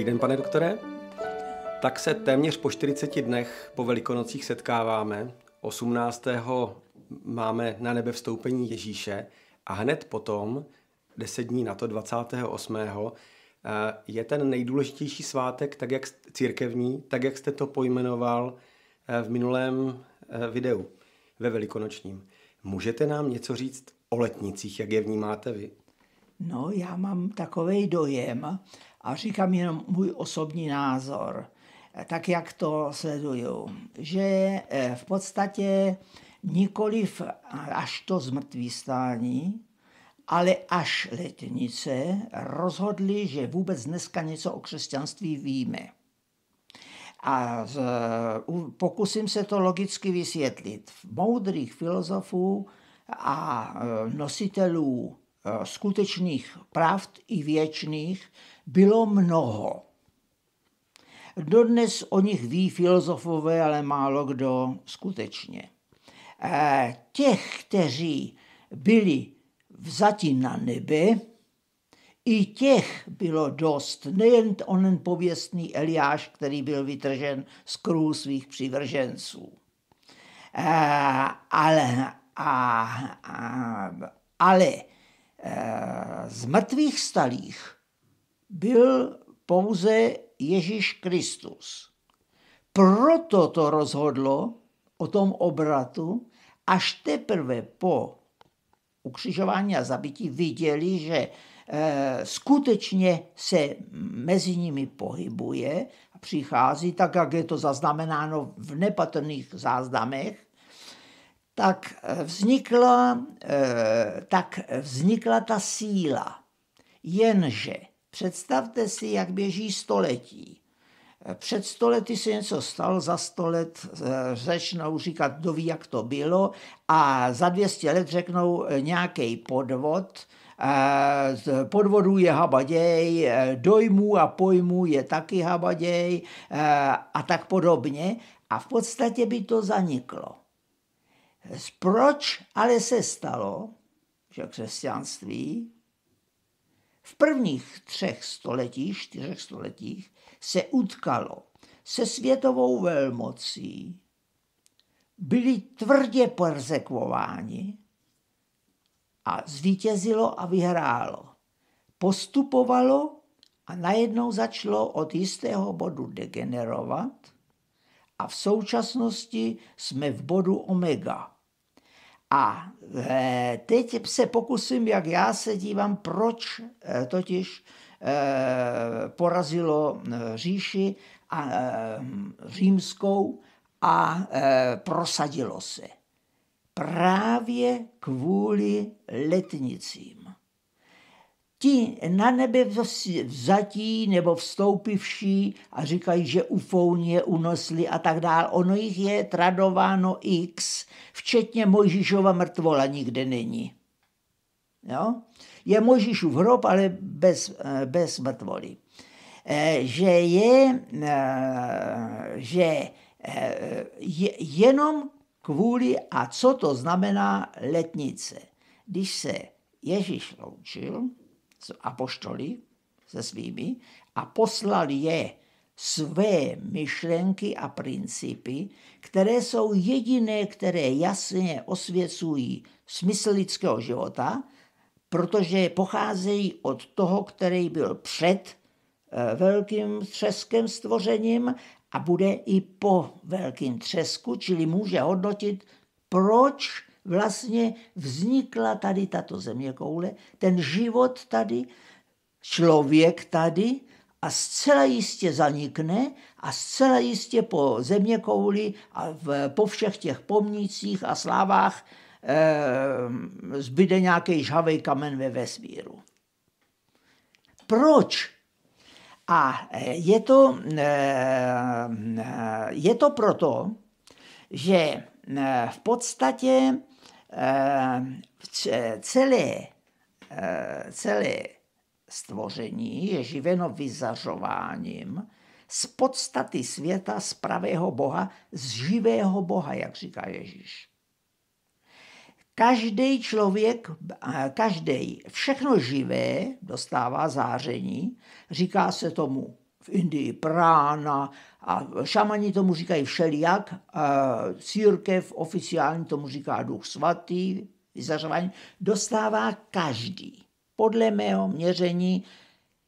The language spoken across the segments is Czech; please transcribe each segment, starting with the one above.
Dobrý den, pane doktore. Tak se téměř po 40 dnech po Velikonocích setkáváme. 18. máme na nebe vstoupení Ježíše a hned potom, 10 dní na to, 28. Eh, je ten nejdůležitější svátek, tak jak církevní, tak jak jste to pojmenoval eh, v minulém eh, videu ve Velikonočním. Můžete nám něco říct o letnicích, jak je vnímáte vy? No, já mám takový dojem, a říkám jenom můj osobní názor, eh, tak jak to sleduju, že eh, v podstatě nikoliv eh, až to zmrtvý stání, ale až letnice rozhodli, že vůbec dneska něco o křesťanství víme. A z, pokusím se to logicky vysvětlit. Moudrých filozofů a nositelů Eh, skutečných pravd i věčných bylo mnoho. Dodnes o nich ví filozofové, ale málo kdo skutečně. Eh, těch, kteří byli vzati na nebe, i těch bylo dost, nejen onen pověstný Eliáš, který byl vytržen z krů svých přivrženců. Eh, ale, ale, ale Eh, z mrtvých stalých byl pouze Ježíš Kristus. Proto to rozhodlo o tom obratu, až teprve po ukřižování a zabití viděli, že eh, skutečně se mezi nimi pohybuje a přichází, tak jak je to zaznamenáno v nepatrných záznamech, tak eh, vznikla, eh, tak vznikla ta síla. Jenže představte si, jak běží století. Eh, před stolety se něco stalo, za sto let řečnou říkat, kdo ví, jak to bylo, a za 200 let řeknou nějaký podvod, z podvodů je habaděj, dojmů a pojmů je taky habaděj a tak podobně. A v podstatě by to zaniklo. Proč ale se stalo, že křesťanství v prvních třech stoletích, čtyřech stoletích se utkalo se světovou velmocí, byli tvrdě persekvováni a zvítězilo a vyhrálo. Postupovalo a najednou začalo od jistého bodu degenerovat – a v současnosti jsme v bodu omega. A eh, teď se pokusím, jak já se dívám, proč eh, totiž eh, porazilo říši a římskou a prosadilo se. Právě kvůli letnicím ti na nebe vzatí nebo vstoupivší a říkají, že ufouni je unosli a tak dál. Ono jich je tradováno x, včetně Mojžíšova mrtvola nikde není. Jo? Je Mojžíšův hrob, ale bez, eh, bez mrtvoly. Eh, že je, eh, že je jenom kvůli, a co to znamená letnice. Když se Ježíš loučil, s apoštoly, se svými, a poslal je své myšlenky a principy, které jsou jediné, které jasně osvěcují smysl lidského života, protože pocházejí od toho, který byl před eh, velkým třeskem stvořením a bude i po velkým třesku, čili může hodnotit, proč vlastně vznikla tady tato země koule, ten život tady, člověk tady a zcela jistě zanikne a zcela jistě po země kouli a v, po všech těch pomnících a slávách e, zbyde nějaký žhavej kamen ve vesmíru. Proč? A je to, eh, eh, je to proto, že Eh, v podstatě eh, celé, eh, celé stvoření je živeno vyzařováním z podstaty světa, z pravého Boha, z živého Boha, jak říká Ježíš. Každý člověk, každý, všechno živé dostává záření, říká se tomu Indii prána a šamani tomu říkají všelijak, církev oficiální tomu říká duch svatý, zařvání, dostává každý. Podle mého měření,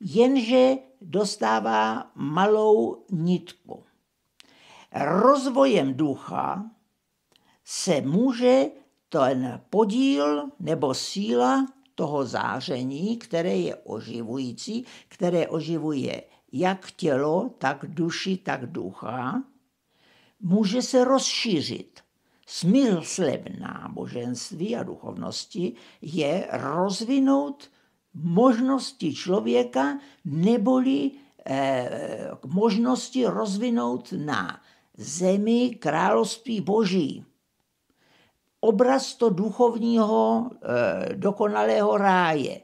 jenže dostává malou nitku. Rozvojem ducha se může ten podíl nebo síla toho záření, které je oživující, které oživuje jak tělo, tak duši, tak ducha, může se rozšířit. Smyslem náboženství a duchovnosti je rozvinout možnosti člověka neboli eh, možnosti rozvinout na zemi království boží. Obraz to duchovního eh, dokonalého ráje.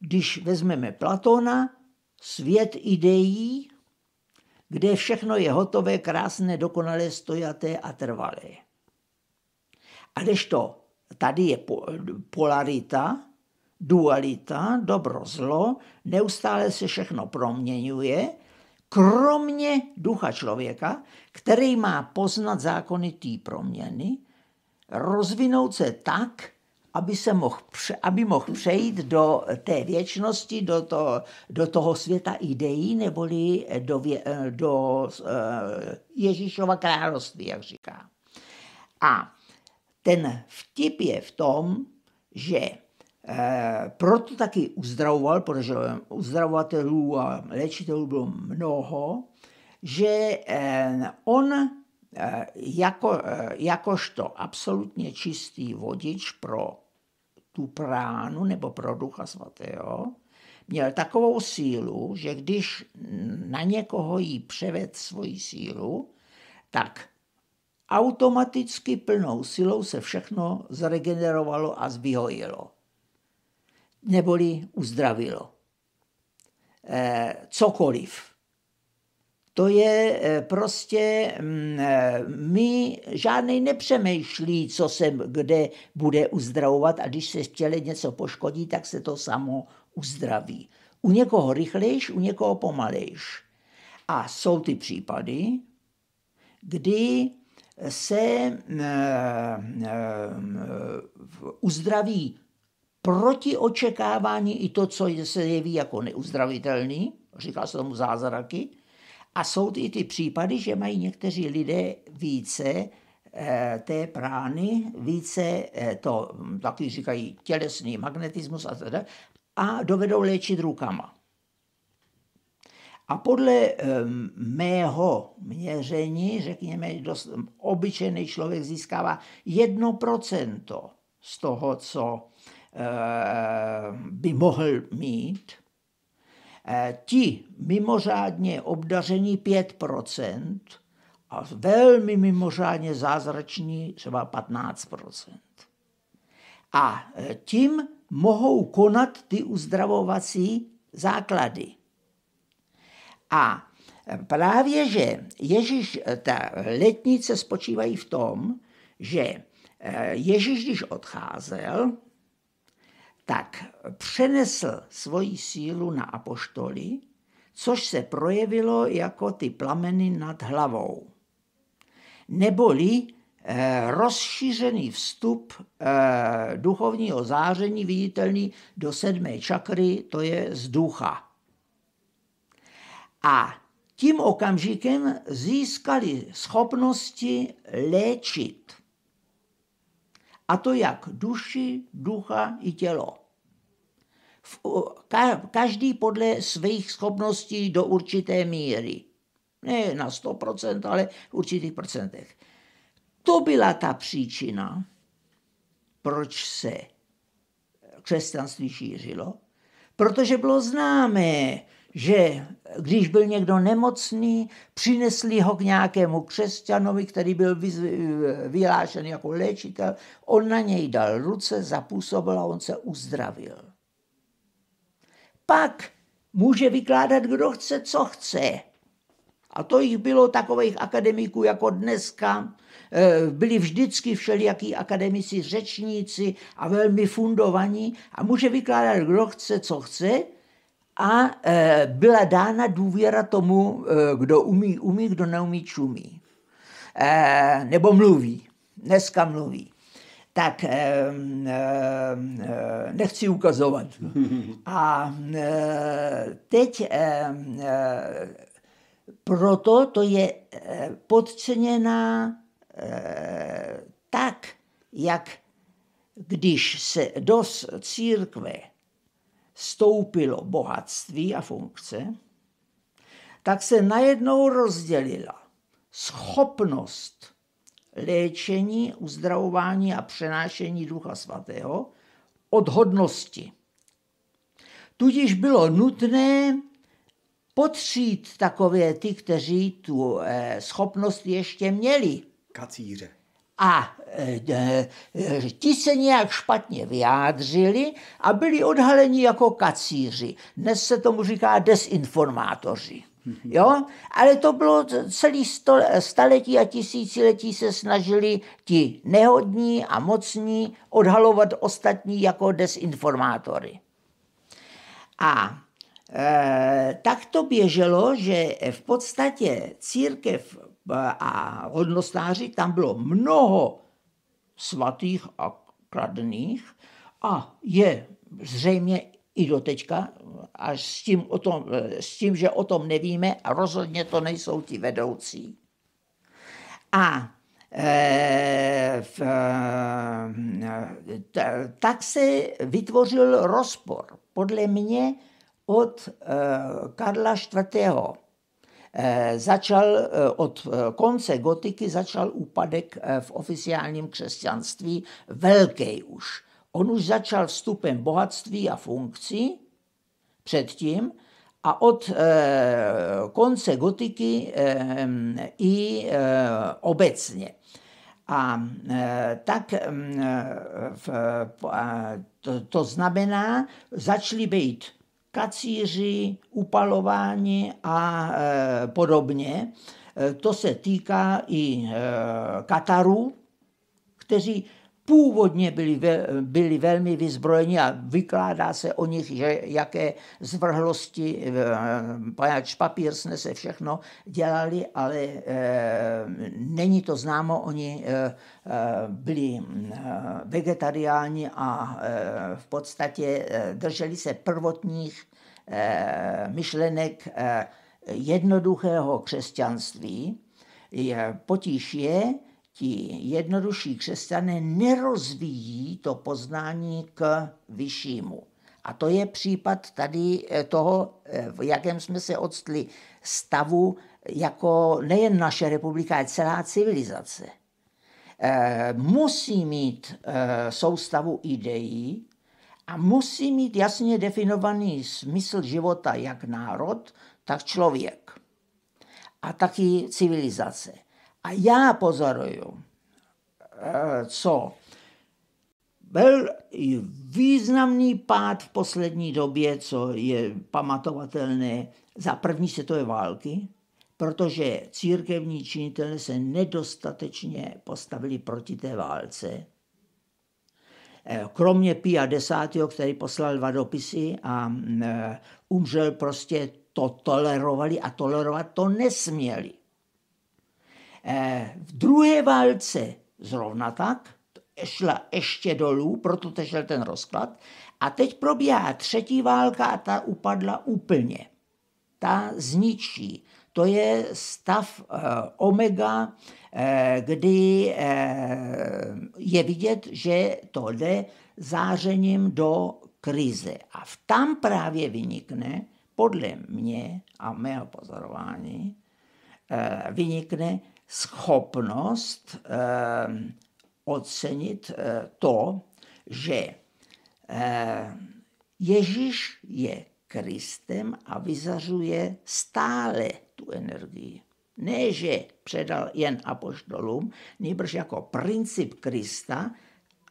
Když vezmeme Platona, svět ideí, kde všechno je hotové, krásné, dokonalé, stojaté a trvalé. A když to tady je polarita, dualita, dobro, zlo, neustále se všechno proměňuje, kromě ducha člověka, který má poznat zákony té proměny, rozvinout se tak, aby, se mohl, aby mohl přejít do té věčnosti, do, to, do toho světa ideí, neboli do, vě, do eh, Ježíšova království, jak říká. A ten vtip je v tom, že eh, proto taky uzdravoval, protože uzdravovatelů a léčitelů bylo mnoho, že eh, on jako, jakožto absolutně čistý vodič pro tu pránu nebo pro ducha svatého, měl takovou sílu, že když na někoho jí převed svoji sílu, tak automaticky plnou silou se všechno zregenerovalo a zvyhojilo. Neboli uzdravilo. E, cokoliv to je eh, prostě, mm, eh, my žádný nepřemýšlí, co se kde bude uzdravovat a když se v těle něco poškodí, tak se to samo uzdraví. U někoho rychlejš, u někoho pomalejš. A jsou ty případy, kdy se mm, eh, mm, uzdraví proti očekávání i to, co se jeví jako neuzdravitelný, říká se tomu zázraky, a jsou i ty případy, že mají někteří lidé více eh, té prány, více eh, to, hm, taky říkají, tělesný magnetismus a teda, a dovedou léčit rukama. A podle ehm, mého měření, řekněme, dost, hm, obyčejný člověk získává 1% z toho, co eh, by mohl mít – Eh, ti mimořádně obdaření 5% a velmi mimořádně zázrační třeba 15%. A eh, tím mohou konat ty uzdravovací základy. A eh, právě, že Ježíš, ta letnice spočívají v tom, že Ježíš, když odcházel, tak přenesl svoji sílu na apoštoly, což se projevilo jako ty plameny nad hlavou. Neboli eh, rozšířený vstup eh, duchovního záření viditelný do sedmé čakry, to je z ducha. A tím okamžikem získali schopnosti léčit a to jak duši, ducha i tělo. Každý podle svých schopností do určité míry. Ne na 100%, ale v určitých procentech. To byla ta příčina, proč se křesťanství šířilo, protože bylo známé, že když byl někdo nemocný, přinesli ho k nějakému křesťanovi, který byl vyhlášen jako léčitel, on na něj dal ruce, zapůsobil a on se uzdravil. Pak může vykládat, kdo chce, co chce. A to jich bylo takových akademiků jako dneska. Eh, byli vždycky všelijaký akademici, řečníci a velmi fundovaní. A může vykládat, kdo chce, co chce, a eh, byla dána důvěra tomu, eh, kdo umí, umí, kdo neumí, čumí. Eh, nebo mluví. Dneska mluví. Tak nechci ukazovat. A teď proto to je podceněná tak, jak když se do církve stoupilo bohatství a funkce, tak se najednou rozdělila schopnost léčení, uzdravování a přenášení Ducha Svatého od hodnosti. Tudíž bylo nutné potřít takové ty, kteří tu eh, schopnost ještě měli. Kacíře. A e, e, ti se nějak špatně vyjádřili a byli odhaleni jako kacíři. Dnes se tomu říká desinformátoři. Mhm. Jo? Ale to bylo celý sto, staletí a tisíciletí se snažili ti nehodní a mocní odhalovat ostatní jako desinformátory. A e, tak to běželo, že v podstatě církev Eh, a hodnostáři, tam bylo mnoho svatých a kladných a je zřejmě i do teďka, a s tím, o tom, eh, s tím, že o tom nevíme, a rozhodně to nejsou ti vedoucí. A e, v, t, tak se vytvořil rozpor, podle mě, od e, Karla IV Eh, začal eh, od eh, konce gotiky začal úpadek v oficiálním křesťanství velký už. On už začal vstupem bohatství a funkcí předtím a od konce gotiky i obecně. A tak mm, to, znamená, začaly být kacíři, upalování a e, podobně. E, to se týká i e, Katarů, kteří původně byli, byli velmi vyzbrojeni a vykládá se o nich, že jaké zvrhlosti, eh, pajač papír snese všechno, dělali, ale e, není to známo, oni e, byli vegetariáni a e, v podstatě drželi se prvotních e, myšlenek e, jednoduchého křesťanství. Je, potíž je, ti jednodušší křesťané nerozvíjí to poznání k vyššímu. A to je případ tady eh, toho, eh, v jakém jsme se odstli stavu, jako nejen naše republika, ale celá civilizace. Eh, musí mít soustavu ideí a musí mít jasně definovaný smysl života jak národ, tak člověk a taky civilizace. A já pozoruju, eh, co byl významný pád v poslední době, co je pamatovatelné za první světové války, protože církevní činitelé se nedostatečně postavili proti té válce. Eh, kromě Pia X, který poslal dva dopisy a mm, eh, umřel prostě, to tolerovali a tolerovat to nesměli. Eh, v druhé válce zrovna tak, šla ještě dolů, proto tešel ten rozklad. A teď probíhá třetí válka a ta upadla úplně. Ta zničí. To je stav eh, omega, eh, kdy eh, je vidět, že to jde zářením do krize. A v tam právě vynikne, podle mě a mého pozorování, eh, vynikne schopnost ehm, ocenit eh, to, že eh, Ježíš je Kristem a vyzařuje stále tu energii. Ne, že předal jen apoštolům, nejbrž jako princip Krista,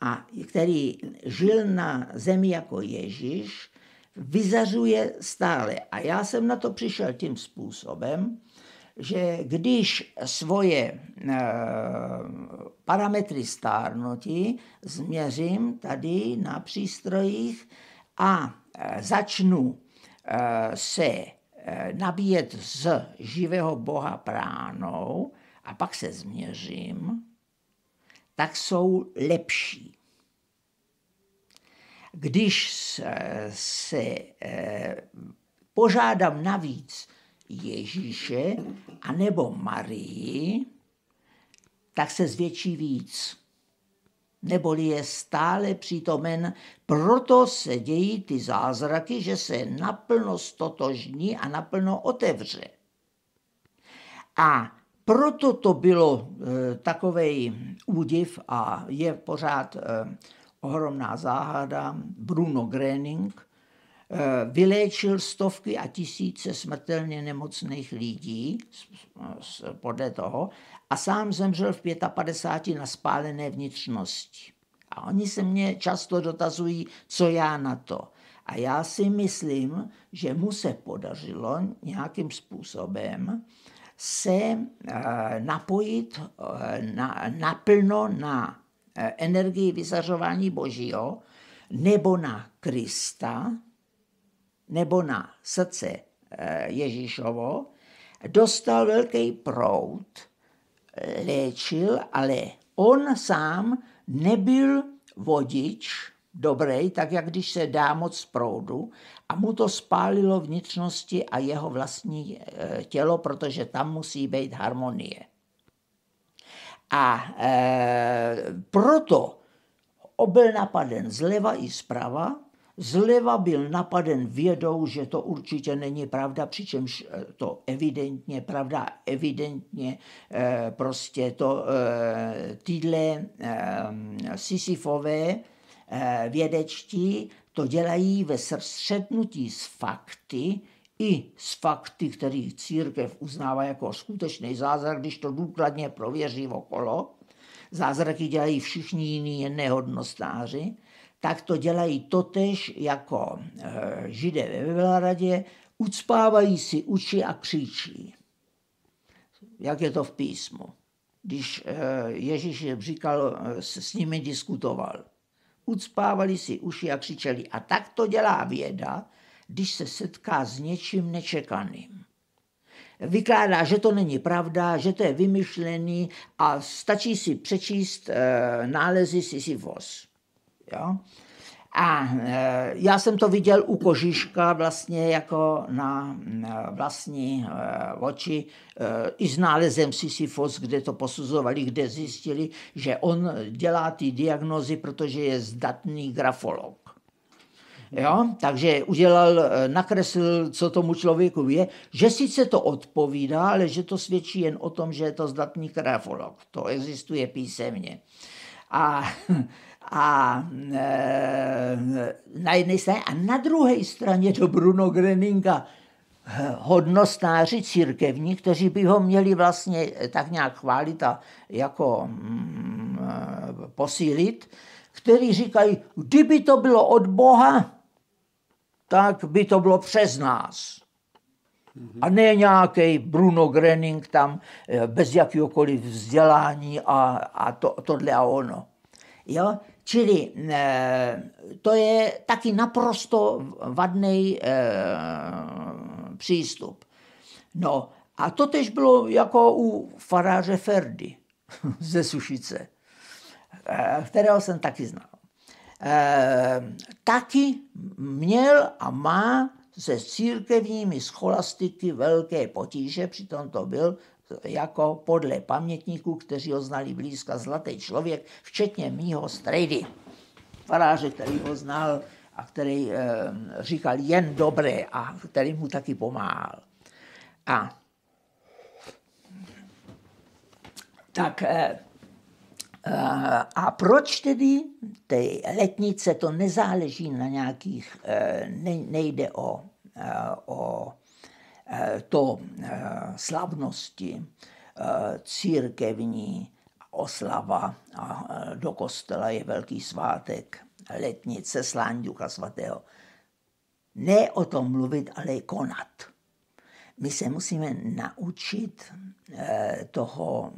a který žil na zemi jako Ježíš, vyzařuje stále. A já jsem na to přišel tím způsobem, že když svoje eh, parametry stárnutí změřím tady na přístrojích a eh, začnu eh, se nabíjet z živého Boha pránou a pak se změřím, tak jsou lepší. Když se požádám navíc Ježíše anebo Marii, tak se zvětší víc. Neboli je stále přítomen, proto se dějí ty zázraky, že se naplno stotožní a naplno otevře. A proto to bylo e, takový údiv a je pořád e, ohromná záhada. Bruno Gröning, Eh, vyléčil stovky a tisíce smrtelně nemocných lidí podle toho a sám zemřel v 55 na spálené vnitřnosti. A oni se mě často dotazují, co já na to. A já si myslím, že mu se podařilo nějakým způsobem se eh, napojit eh, na, naplno na energii vyzařování Božího nebo na Krista, nebo na srdce eh, Ježíšovo, dostal velký prout, eh, léčil, ale on sám nebyl vodič dobrý, tak jak když se dá moc proudu a mu to spálilo vnitřnosti a jeho vlastní eh, tělo, protože tam musí být harmonie. A e, proto byl napaden zleva i zprava, Zleva byl napaden vědou, že to určitě není pravda, přičemž eh, to evidentně pravda, evidentně eh, prostě to eh, tyhle sisyfové vědečtí to dělají ve střetnutí s fakty, i s fakty, kterých církev uznává jako skutečný zázrak, když to důkladně prověří okolo. Zázraky dělají všichni jiní, jen nehodnostáři tak to dělají totež jako eh, židé ve Velhradě, ucpávají si uši a křičí, jak je to v písmu. Když eh, Ježíš jim říkal, eh, s nimi diskutoval. Ucpávali si uši a křičeli. A tak to dělá věda, když se setká s něčím nečekaným. Vykládá, že to není pravda, že to je vymyšlený a stačí si přečíst e, nálezy Sisyphos. Jo? A e, já jsem to viděl u Kožíška vlastně jako na, na vlastní e, oči e, i s nálezem Sisyphos, kde to posuzovali, kde zjistili, že on dělá ty diagnozy, protože je zdatný grafolog. Jo? Takže udělal, e, nakreslil, co tomu člověku je, že sice to odpovídá, ale že to svědčí jen o tom, že je to zdatný grafolog. To existuje písemně. A a e, na jedné straně a na druhé straně do Bruno Greninga e, hodnostáři církevní, kteří by ho měli vlastně e, tak nějak chválit a jako mm, e, posílit, kteří říkají, kdyby to bylo od Boha, tak by to bylo přes nás. A ne nějaký Bruno Grening tam bez jakéhokoliv vzdělání a, a to, tohle a ono. Jo? Čili eh, to je taky naprosto vadný eh, přístup. No a to tež bylo jako u faráře Ferdy ze Sušice, eh, kterého jsem taky znal. Taky měl a má se církevními scholastiky velké potíže, přitom to byl jako podle pamětníků, kteří ho znali blízka, zlatý člověk, včetně mýho strejdy, faráře, který ho znal a který e, říkal jen dobré a který mu taky pomáhal. A tak e, a proč tedy té letnice, to nezáleží na nějakých, nejde o, o Eh, to eh, slavnosti eh, církevní oslava a do kostela je velký svátek letnice slání Ducha Svatého. Ne o tom mluvit, ale konat. My se musíme naučit toho,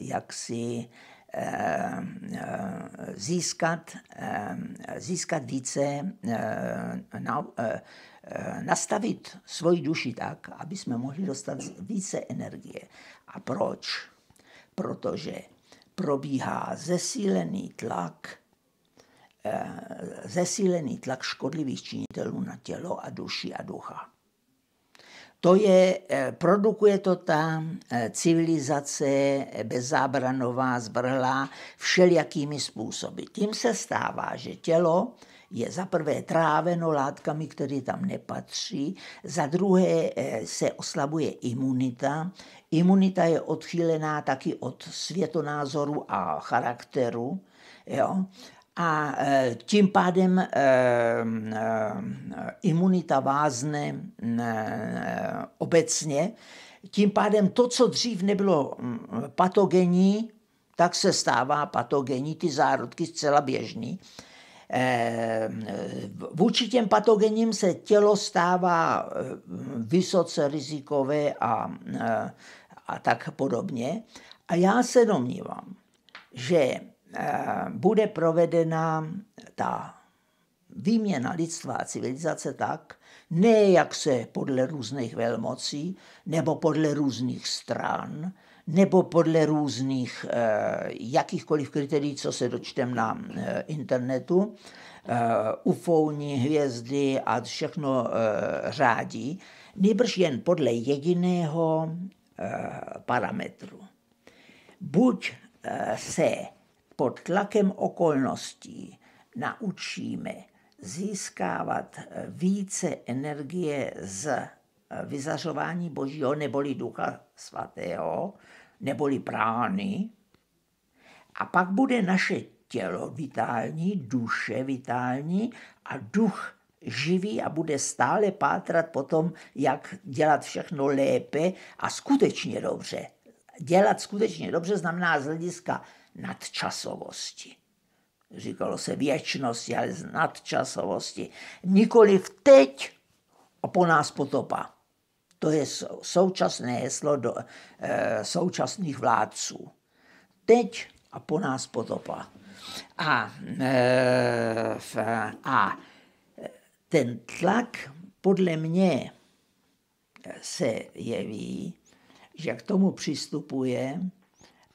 jak si Eh, eh, získat, eh, získat více, nastavit svoji duši tak, aby jsme mohli dostat více energie. A proč? Protože probíhá zesílený tlak, zesílený tlak škodlivých činitelů na tělo a duši a ducha. To je, eh, produkuje to ta eh, civilizace eh, bezábranová, zbrhlá všelijakými způsoby. Tím se stává, že tělo je za prvé tráveno látkami, které tam nepatří, za druhé se oslabuje imunita. Imunita je odchýlená taky od světonázoru a charakteru. Jo? A e, tím pádem e, e, imunita vázne obecně. Tím pádem to, co dřív nebylo patogení, tak se stává patogení, ty zárodky zcela běžný. Vůči těm patogením se tělo stává vysoce rizikové a, a tak podobně. A já se domnívám, že Eh, bude provedena ta výměna lidstva a civilizace tak, ne jak se podle různých velmocí, nebo podle různých stran, nebo podle různých eh, jakýchkoliv kritérií, co se dočtem na eh, internetu, ufouní hvězdy a všechno řádí, nejbrž jen podle jediného parametru. Buď se pod tlakem okolností naučíme získávat eh, více energie z eh, vyzařování Božího neboli Ducha Svatého, neboli prány, a pak bude naše tělo vitální, duše vitální a duch živý a bude stále pátrat po tom, jak dělat všechno lépe a skutečně dobře. Dělat skutečně dobře znamená z hlediska nadčasovosti. Říkalo se věčnosti, ale z nadčasovosti. Nikoliv teď a po nás potopa. To je současné heslo do, e, současných vládců. Teď a po nás potopa. A, e, a eh, ten tlak podle mě se jeví, že k tomu přistupuje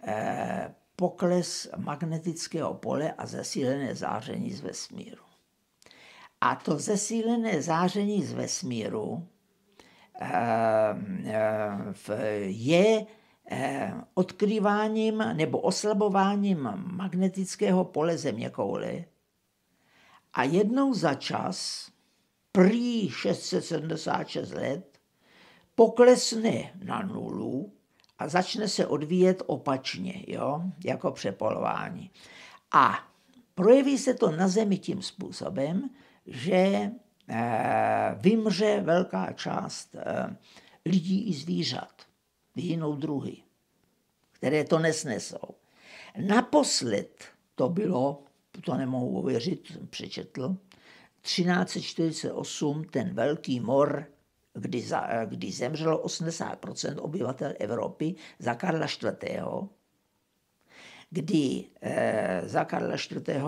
e, pokles magnetického pole a zesílené záření z vesmíru. A to zesílené záření z vesmíru eh, eh, je eh, odkrýváním nebo oslabováním magnetického pole zeměkoule a jednou za čas, prý 676 let, poklesne na nulu a začne se odvíjet opačně, jo? jako přepolování. A projeví se to na Zemi tím způsobem, že eh, vymře velká část eh, lidí i zvířat, vyhynou druhy, které to nesnesou. Naposled to bylo, to nemohu jsem přečetl, 1348 ten velký mor kdy, za, eh, kdy zemřelo 80 obyvatel Evropy za Karla IV., kdy eh, za Karla IV. Eh,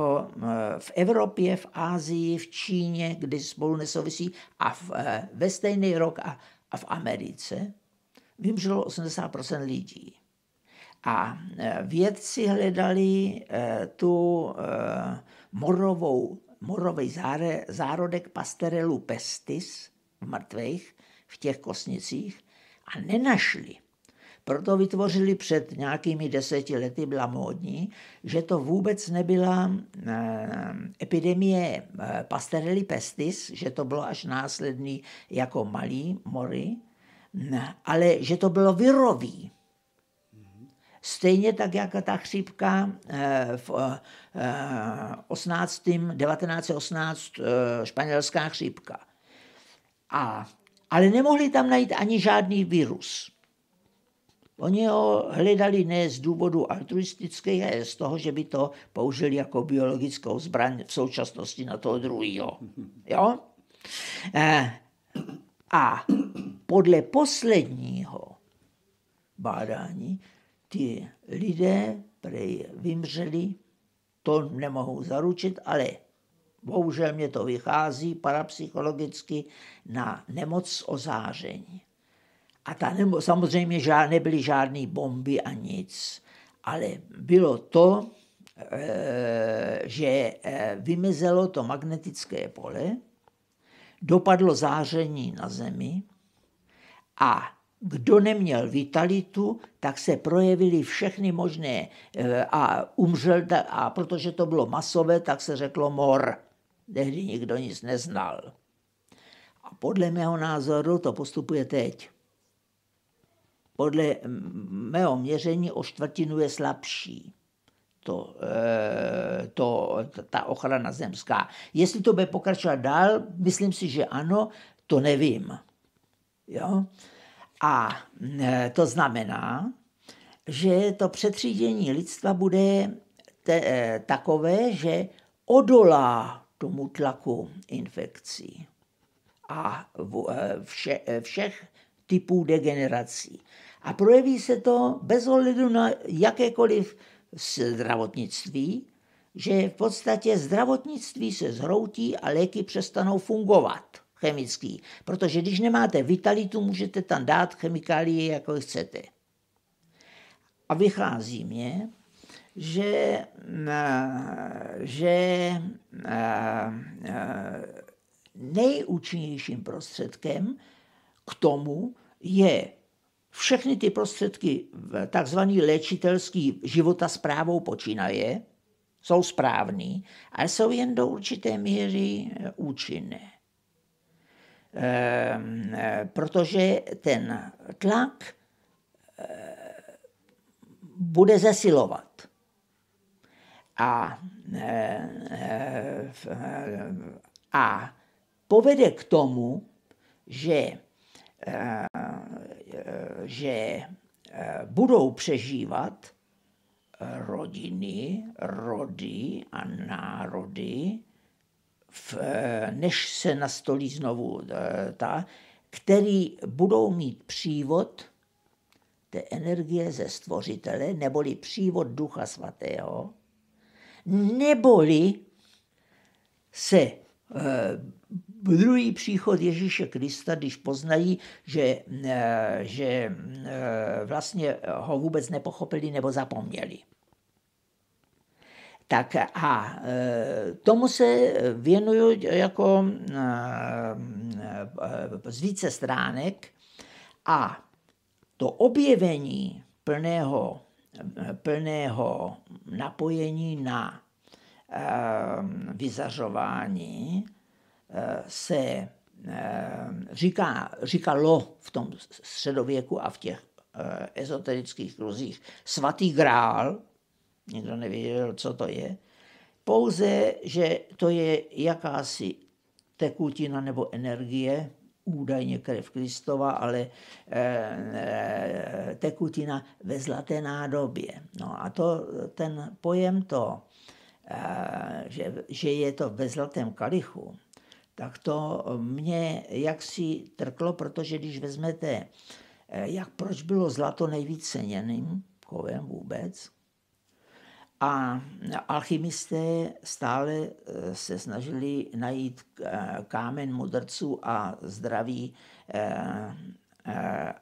v Evropě, v Ázii, v Číně, kdy spolu nesouvisí, a v, ve stejný rok a, a v Americe vymřelo 80 lidí. A vědci hledali tu morovou, morový zárodek Pasterelu pestis v mrtvých, v těch kosnicích a nenašli. Proto vytvořili před nějakými deseti lety, byla módní, že to vůbec nebyla eh, epidemie eh, pasterely pestis, že to bylo až následný jako malý mory, ale že to bylo virový. Stejně tak, jak ta chřipka eh, v 18. 1918 španělská chřipka. A ale nemohli tam najít ani žádný virus. Oni ho hledali ne z důvodu altruistických, ale z toho, že by to použili jako biologickou zbraň v současnosti na toho druhého. Jo? Eh, a podle posledního bádání ti lidé prej vymřeli, to nemohu zaručit, ale bohužel mě to vychází parapsychologicky, na nemoc ozáření. A ta nemoc samozřejmě žád, nebyly žádné bomby a nic, ale bylo to, eh, že eh, vymizelo to magnetické pole, dopadlo záření na Zemi a kdo neměl vitalitu, tak se projevily všechny možné eh, a umřel, a protože to bylo masové, tak se řeklo mor tehdy nikdo nic neznal. A podle mého názoru to postupuje teď. Podle mého měření o čtvrtinu je slabší to, eh, to, ta ochrana zemská. Jestli to bude pokračovat dál, myslím si, že ano, to nevím. Jo? A eh, to znamená, že to přetřídění lidstva bude te, eh, takové, že odolá tomu tlaku infekcí a eh, vše, eh, všech typů degenerací. A projeví se to bez ohledu na jakékoliv zdravotnictví, že v podstatě zdravotnictví se zhroutí a léky přestanou fungovat chemický. Protože když nemáte vitalitu, můžete tam dát chemikálie, jako chcete. A vychází mě, že, eh, že eh, eh, nejúčinnějším prostředkem k tomu je všechny ty prostředky, takzvaný léčitelský života právou počínaje, jsou správný, ale jsou jen do určité míry účinné. E, protože ten tlak e, bude zesilovat a, eh, eh, a povede k tomu, že, eh, že budou přežívat rodiny, rody a národy, v, než se nastolí znovu ta, který budou mít přívod té energie ze stvořitele, neboli přívod Ducha Svatého, neboli se e, druhý příchod Ježíše Krista, když poznají, že, e, že e, vlastně ho vůbec nepochopili nebo zapomněli. Tak a tomu se věnuju jako z více stránek a to objevení plného plného napojení na ehm, vyzařování eh, se ehm, říká, říkalo v tom středověku a v těch eh, ezoterických kruzích svatý grál, nikdo nevěděl, co to je, pouze, že to je jakási tekutina nebo energie, údajně krev Kristova, ale e, tekutina ve zlaté nádobě. No a to, ten pojem to, e, že, že je to ve zlatém kalichu, tak to mě jaksi trklo, protože když vezmete, jak proč bylo zlato nejvíc ceněným kovem vůbec, a alchymisté stále eh, se snažili najít eh, kámen mudrců a zdraví eh,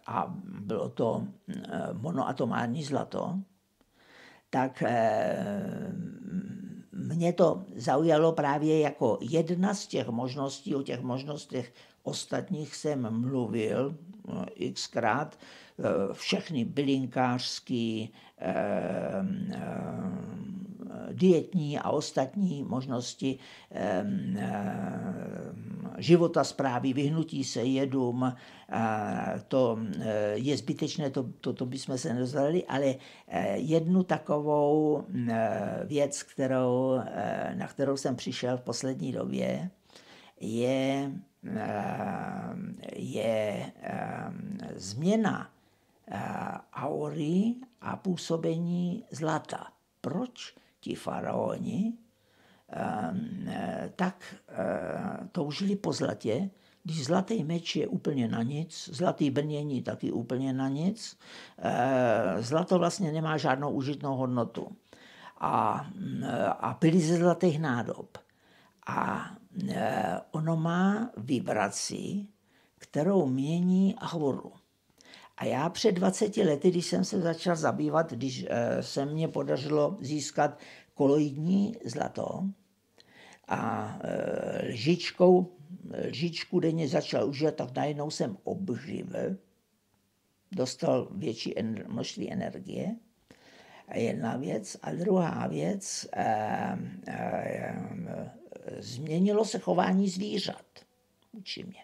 a bylo to monoatomární zlato, tak mě to zaujalo právě jako jedna z těch možností, o těch možnostech ostatních jsem mluvil xkrát, Eh, všechny bylinkářské eh, eh, dietní a ostatní možnosti života zprávy, vyhnutí se jedům, to je zbytečné, to, to, to bychom se nedozvali, ale jednu takovou věc, kterou, na kterou jsem přišel v poslední době, je, je změna Eh, aury a působení zlata. Proč ti faraoni eh, tak eh, toužili po zlatě, když zlatý meč je úplně na nic, zlatý brnění taky úplně na nic, zlato vlastně nemá žádnou užitnou hodnotu. A, a pili ze zlatých nádob. A ono má vibraci, kterou mění hovoru. A já před 20 lety, když jsem se začal zabývat, když eh, se mně podařilo získat koloidní zlato a eh, lžičkou, lžičku denně začal užívat, tak najednou jsem obživl, dostal větší množství energie. Jedna věc. A druhá věc, eh, změnilo se chování zvířat, určitě.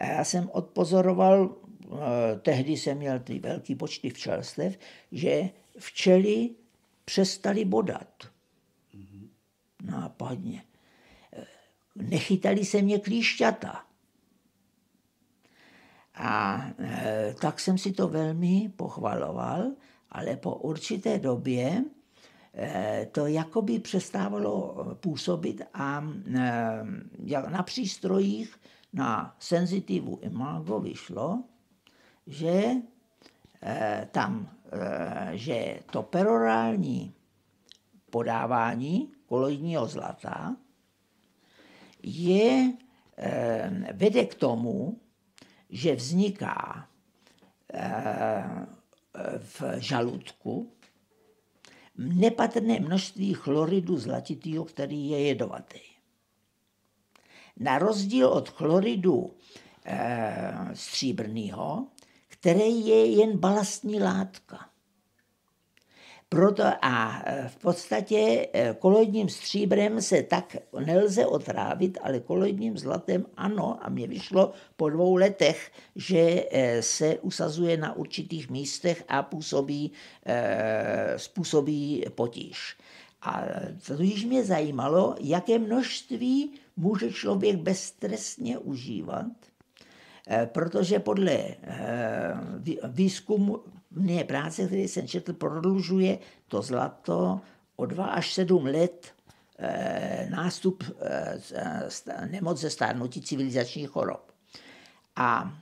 Já jsem odpozoroval Eh, tehdy jsem měl ty velký počty včelstev, že včely přestali bodat. Nápadně. Eh, nechytali se mě klíšťata. A e, tak jsem si to velmi pochvaloval, ale po určité době e, to jakoby přestávalo působit a e, na přístrojích na senzitivu imago vyšlo, že eh, tam, eh, že to perorální podávání koloidního zlata je, eh, vede k tomu, že vzniká v žaludku nepatrné množství chloridu zlatitého, který je jedovatý. Na rozdíl od chloridu e, stříbrného, které je jen balastní látka. Proto a e, v podstatě e, koloidním stříbrem se tak nelze otrávit, ale koloidním zlatem ano. A mě vyšlo po dvou letech, že e, se usazuje na určitých místech a působí, způsobí potíž. A již mě zajímalo, jaké množství může člověk beztrestně užívat, Eh, protože podle eh, výzkumu mě práce, který jsem četl, prodlužuje to zlato o 2 až 7 let eh, nástup nemoc ze stárnutí civilizačních chorob. A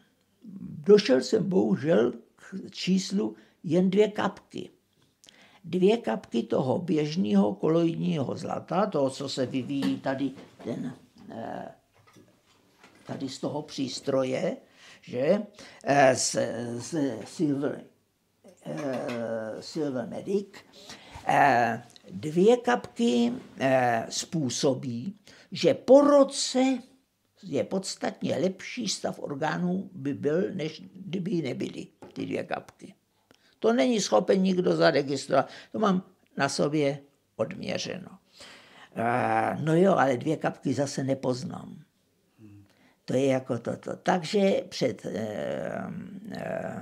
došel jsem bohužel k číslu jen dvě kapky. Dvě kapky toho běžného koloidního zlata, toho, co se vyvíjí tady ten tady z toho přístroje, že z, eh, z Silver, eh, Silver Medic, eh, dvě kapky způsobí, že po roce je podstatně lepší stav orgánů by byl, než kdyby nebyly ty dvě kapky. To není schopen nikdo zaregistrovat. To mám na sobě odměřeno. No jo, ale dvě kapky zase nepoznám. To je jako toto. Takže před e, e,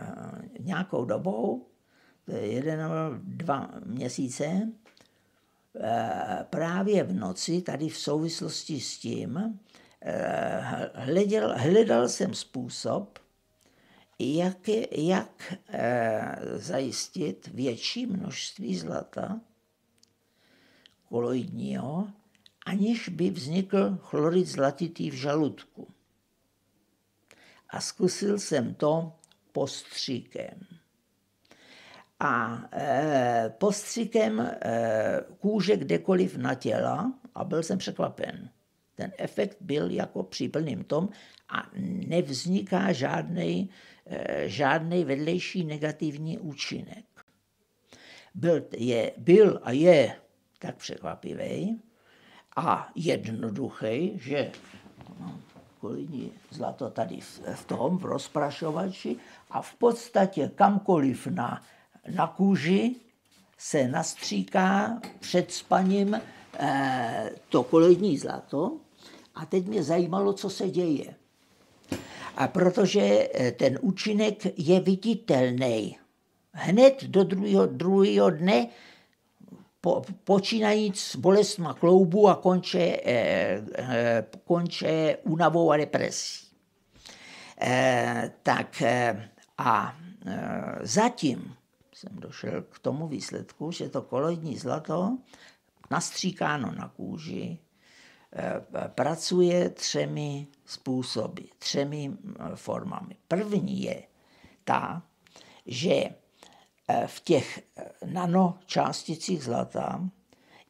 nějakou dobou, to je jeden nebo dva měsíce, e, právě v noci, tady v souvislosti s tím, e, hledal, hledal jsem způsob, jak, jak e, zajistit větší množství zlata koloidního, aniž by vznikl chlorid zlatitý v žaludku a zkusil jsem to postříkem. A e, postříkem e, kůže kdekoliv na těla a byl jsem překvapen. Ten efekt byl jako při plným tom a nevzniká žádný e, vedlejší negativní účinek. Byl, je, byl a je tak překvapivý a jednoduchý, že no, kolíní zlato tady v, v tom, v rozprašovači a v podstatě kamkoliv na, na kůži se nastříká před spaním eh, to kolíní zlato a teď mě zajímalo, co se děje. A protože eh, ten účinek je viditelný, hned do druhého, druhého dne po, počínajíc bolestma kloubu a konče, e, e, konče unavou a depresí. E, tak e, a e, zatím jsem došel k tomu výsledku, že to koloidní zlato nastříkáno na kůži e, pracuje třemi způsoby, třemi formami. První je ta, že Eh, v těch eh, nanočásticích zlata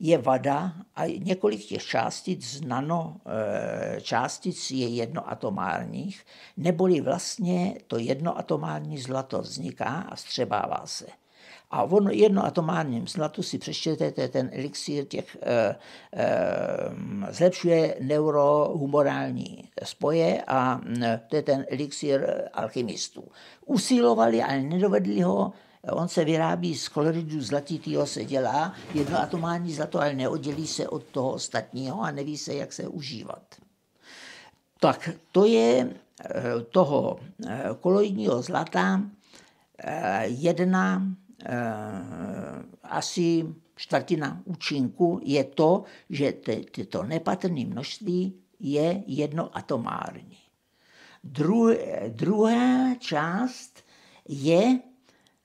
je vada a několik těch částic z nano eh, částic je jednoatomárních, neboli vlastně to jednoatomární zlato vzniká a střebává se. A v jednoatomárním zlatu si přečtete, ten elixír těch, e, e, zlepšuje neurohumorální spoje a to je ten elixír alchymistů. Usilovali, ale nedovedli ho On se vyrábí z chloridu zlatitýho, se dělá jednoatomální zlato, ale neoddělí se od toho ostatního a neví se, jak se užívat. Tak to je eh, toho eh, koloidního zlata eh, jedna asi čtvrtina účinku je to, že tyto nepatrné množství je jednoatomární. druhá část je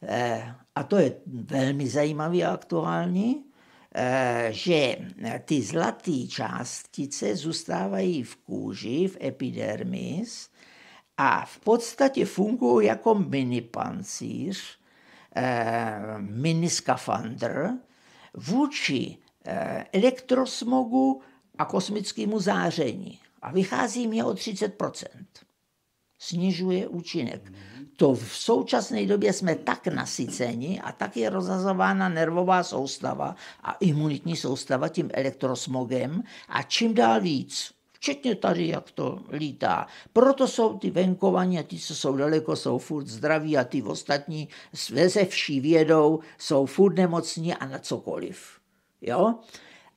Eh, a to je velmi zajímavý a aktuální, eh, že ty zlaté částice zůstávají v kůži, v epidermis a v podstatě fungují jako mini pancíř, eh, mini skafandr vůči elektrosmogu a kosmickému záření. A vychází mě o 30 Snižuje účinek. Mm to v současné době jsme tak nasyceni a tak je rozazována nervová soustava a imunitní soustava tím elektrosmogem a čím dál víc včetně tady, jak to lítá. Proto jsou ty venkovaní a ti, co jsou daleko, jsou furt zdraví a ty ostatní se vší vědou, jsou furt nemocní a na cokoliv. Jo?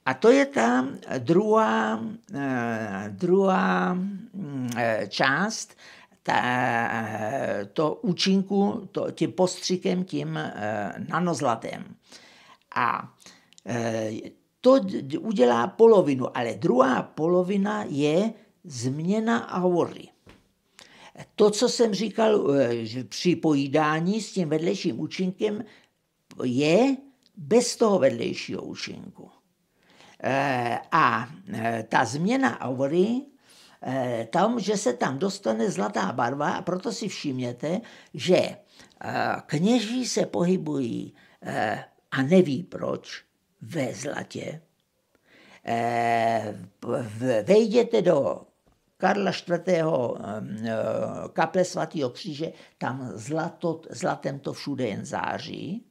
A to je ta druhá, eh, druhá mm, eh, část ta, eh, to účinku to, tím postřikem, tím eh, nanozlatem. A eh, to udělá polovinu, ale druhá polovina je změna aury. To, co jsem říkal při pojídání s tím vedlejším účinkem, je bez toho vedlejšího účinku. A ta změna aury Eh, tam, že se tam dostane zlatá barva a proto si všimněte, že eh, kněží se pohybují eh, a neví proč ve zlatě. Vejděte do Karla IV. kaple svatého kříže, tam zlato, zlatem to všude jen září,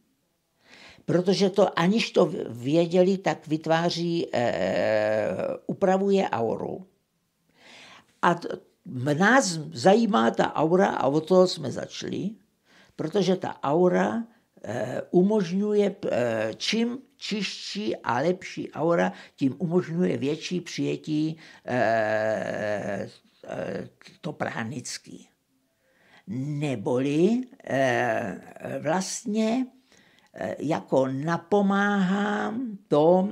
protože to aniž to věděli, tak vytváří, upravuje auru a to, nás zajímá ta aura a od toho jsme začali, protože ta aura e, umožňuje, e, čím čistší a lepší aura, tím umožňuje větší přijetí e, to pranický. Neboli vlastně jako napomáhám to,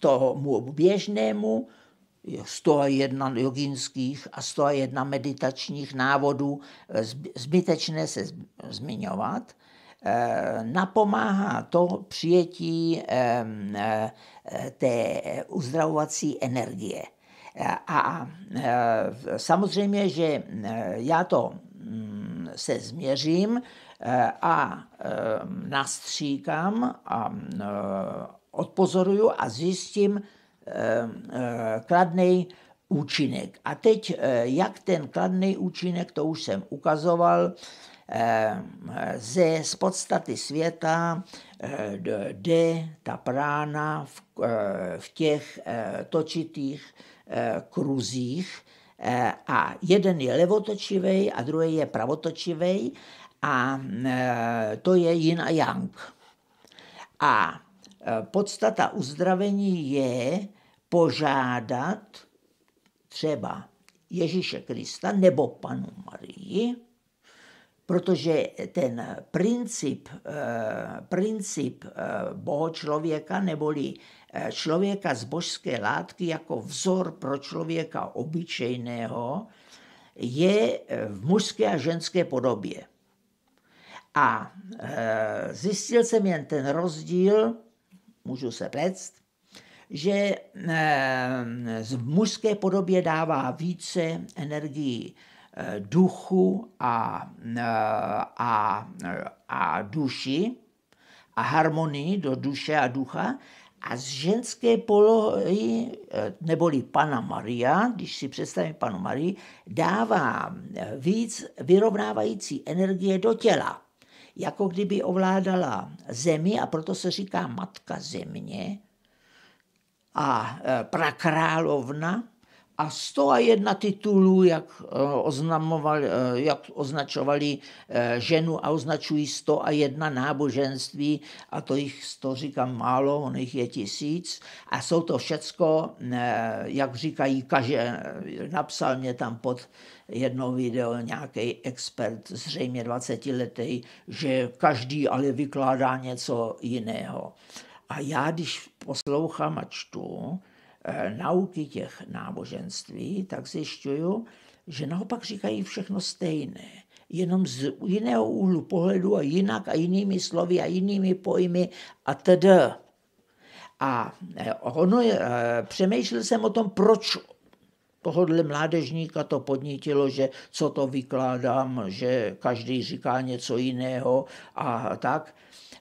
tomu běžnému 101 jogínských a 101 meditačních návodů, eh, zbytečné se zmiňovat, eh, napomáhá to přijetí eh, té uzdravovací energie. A samozřejmě, že já to mm, se změřím a nastříkám a odpozoruju a zjistím, Eh, eh, kladný účinek. A teď, eh, jak ten kladný účinek, to už jsem ukazoval, ze z podstaty světa jde ta prána v, v těch točitých kruzích a jeden je levotočivý a druhý je pravotočivý a to je yin a yang. A podstata uzdravení je, požádat třeba Ježíše Krista nebo panu Marii, protože ten princip, eh, princip eh, člověka neboli eh, člověka z božské látky jako vzor pro člověka obyčejného je v mužské a ženské podobě. A zjistil jsem jen ten rozdíl, můžu se říct, že eh, z mužské podobě dává více energii eh, duchu a, eh, a, a duši a harmonii do duše a ducha a z ženské polohy, neboli Pana Maria, když si představím Panu Marii, dává víc vyrovnávající energie do těla. Jako kdyby ovládala zemi a proto se říká Matka země, a e, prakrálovna a 101 titulů, jak, e, e, jak označovali ženu a označují 101 náboženství a to jich 100 říkám málo, on jich je tisíc a jsou to všecko, jak říkají, kaže, napsal mě tam pod jedno video nějaký expert, zřejmě 20 letý, že každý ale vykládá něco jiného. A já, když poslouchám a čtu e, nauky těch náboženství, tak zjišťuju, že naopak říkají všechno stejné, jenom z jiného úhlu pohledu a jinak a jinými slovy a jinými pojmy a tedy. A eh, ono, e, přemýšlel jsem o tom, proč tohodle mládežníka to podnítilo, že co to vykládám, že každý říká něco jiného a tak.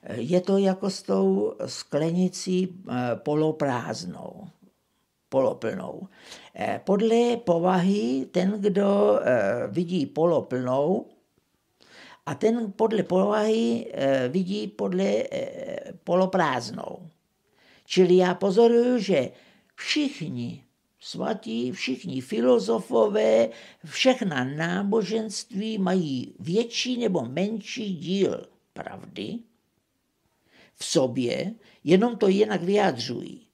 Je to jako s tou sklenicí eh, poloprázdnou, poloplnou. Eh, podle povahy ten, kdo eh, vidí poloplnou, a ten podle povahy vidí podle poloprázdnou. Čili já pozoruju, že všichni svatí, všichni filozofové, všechna náboženství mají větší nebo menší díl pravdy, v sobě, jenom to jinak vyjadřují.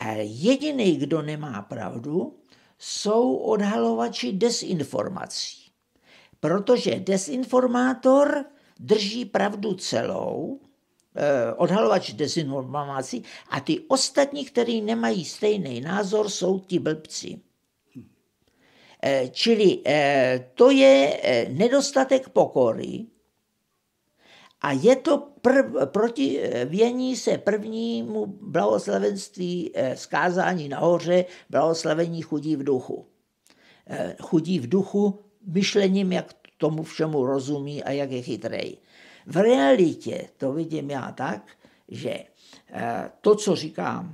A jediný, kdo nemá pravdu, jsou odhalovači desinformací. Protože desinformátor drží pravdu celou, eh, odhalovač dezinformací, a ty ostatní, kteří nemají stejný názor, jsou ti blbci. Eh, čili eh, to je nedostatek pokory, a je to prv, proti eh, vění se prvnímu blahoslavenství skázání eh, nahoře, blahoslavení chudí v duchu. Eh, chudí v duchu myšlením, jak tomu všemu rozumí a jak je chytrej. V realitě to vidím já tak, že to, co říká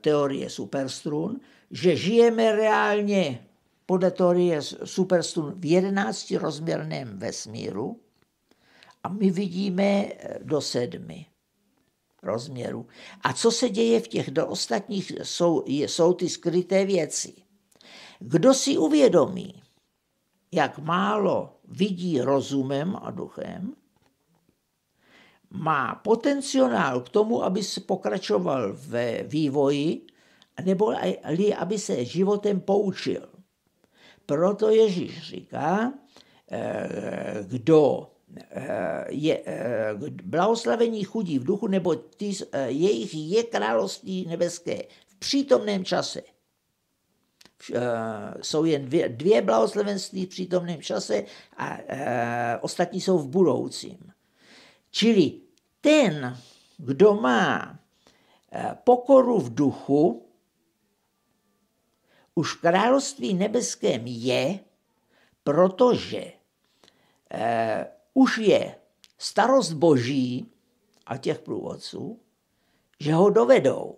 teorie superstrun, že žijeme reálně podle teorie superstrun v rozměrném vesmíru, a my vidíme eh, do sedmi rozměrů. A co se děje v těch do ostatních, jsou, jsou ty skryté věci. Kdo si uvědomí, jak málo vidí rozumem a duchem, má potenciál k tomu, aby se pokračoval ve vývoji, nebo aby se životem poučil. Proto Ježíš říká, eh, kdo Eh, je eh, blahoslavení chudí v duchu, nebo ty, eh, jejich je království nebeské v přítomném čase. Jsou jen dvě, dvě blahoslavenství v přítomném čase a ostatní jsou v budoucím. Čili ten, kdo má pokoru v duchu, už v království nebeském je, protože už je starost boží a těch průvodců, že ho dovedou.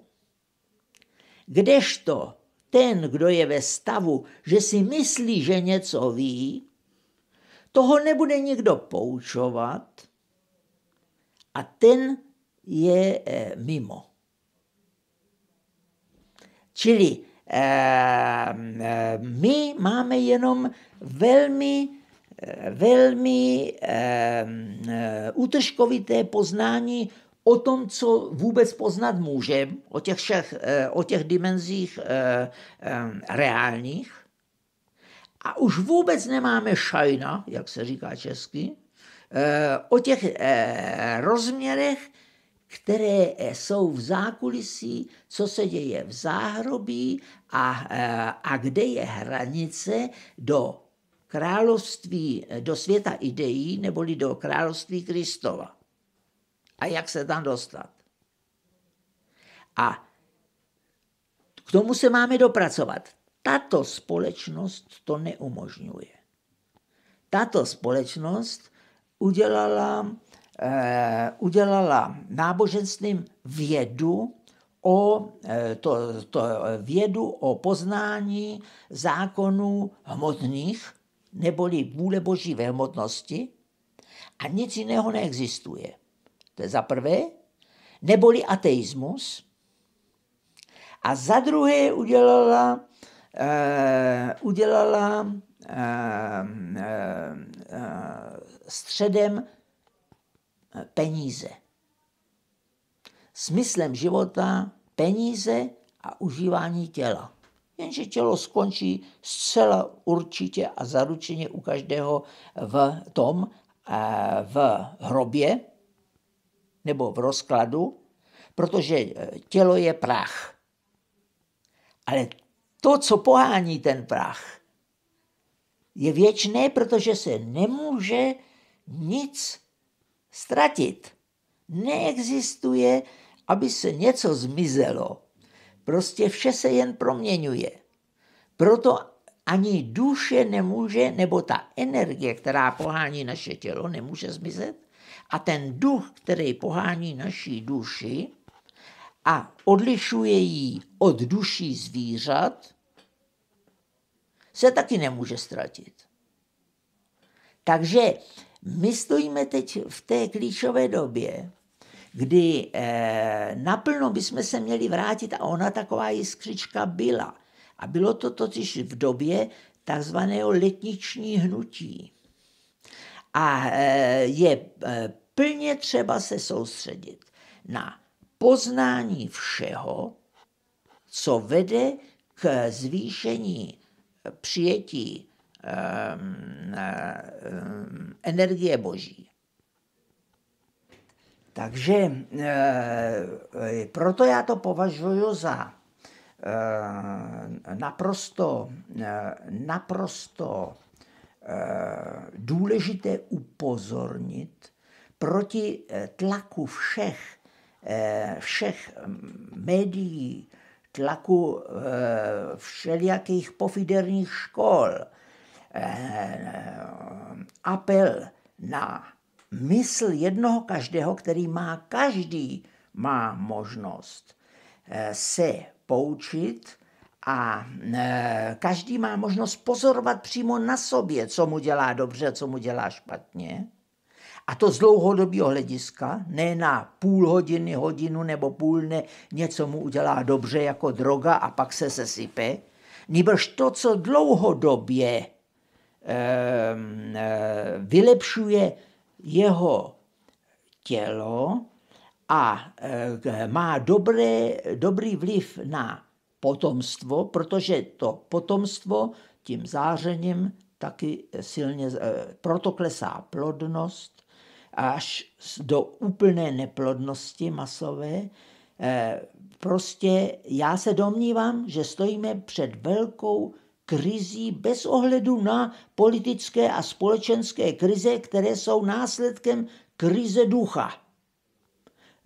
Kdežto ten, kdo je ve stavu, že si myslí, že něco ví, toho nebude nikdo poučovat a ten je e, mimo. Čili e, my máme jenom velmi velmi eh, útržkovité poznání o tom, co vůbec poznat můžeme, o těch, všech, eh, o těch dimenzích eh, reálních. A už vůbec nemáme šajna, jak se říká česky, o těch rozměrech, které jsou v zákulisí, co se děje v záhrobí a, a kde je hranice, do království, eh, do světa ideí, neboli do království Kristova. A jak se tam dostat. A k tomu se máme dopracovat. Tato společnost to neumožňuje. Tato společnost udělala, eh, udělala náboženstvím vědu o, eh, to, to eh, vědu o poznání zákonů hmotných neboli vůle boží velmotnosti a nic jiného neexistuje. To je za prvé, neboli ateismus. A za druhé udělala, uh, udělala uh, uh, středem peníze. Smyslem života peníze a užívání těla jenže tělo skončí zcela určitě a zaručeně u každého v tom, eh, v hrobě nebo v rozkladu, protože eh, tělo je prach. Ale to, co pohání ten prach, je věčné, protože se nemůže nic ztratit. Neexistuje, aby se něco zmizelo. Prostě vše se jen proměňuje. Proto ani duše nemůže, nebo ta energie, která pohání naše tělo, nemůže zmizet. A ten duch, který pohání naší duši a odlišuje ji od duší zvířat, se taky nemůže ztratit. Takže my stojíme teď v té klíčové době, kdy eh, naplno bychom se měli vrátit a ona taková jiskřička byla. A bylo to totiž v době takzvaného letniční hnutí. A eh, je eh, plně třeba se soustředit na poznání všeho, co vede k zvýšení přijetí eh, eh, eh energie boží takže e, proto já to považuji za e, naprosto, e, naprosto důležité upozornit proti tlaku všech, všech mm, médií, tlaku všelijakých pofiderních škol, apel na mysl jednoho každého, který má každý, má možnost eh, se poučit a eh, každý má možnost pozorovat přímo na sobě, co mu dělá dobře, co mu dělá špatně. A to z dlouhodobého hlediska, ne na půl hodiny, hodinu nebo půl dne něco mu udělá dobře jako droga a pak se sesype, nýbrž to, co dlouhodobě e, e, vylepšuje jeho tělo a e, má dobré, dobrý vliv na potomstvo, protože to potomstvo tím zářením taky silně, e, proto klesá plodnost až do úplné neplodnosti masové. E, prostě já se domnívám, že stojíme před velkou krizí bez ohledu na politické a společenské krize, které jsou následkem krize ducha.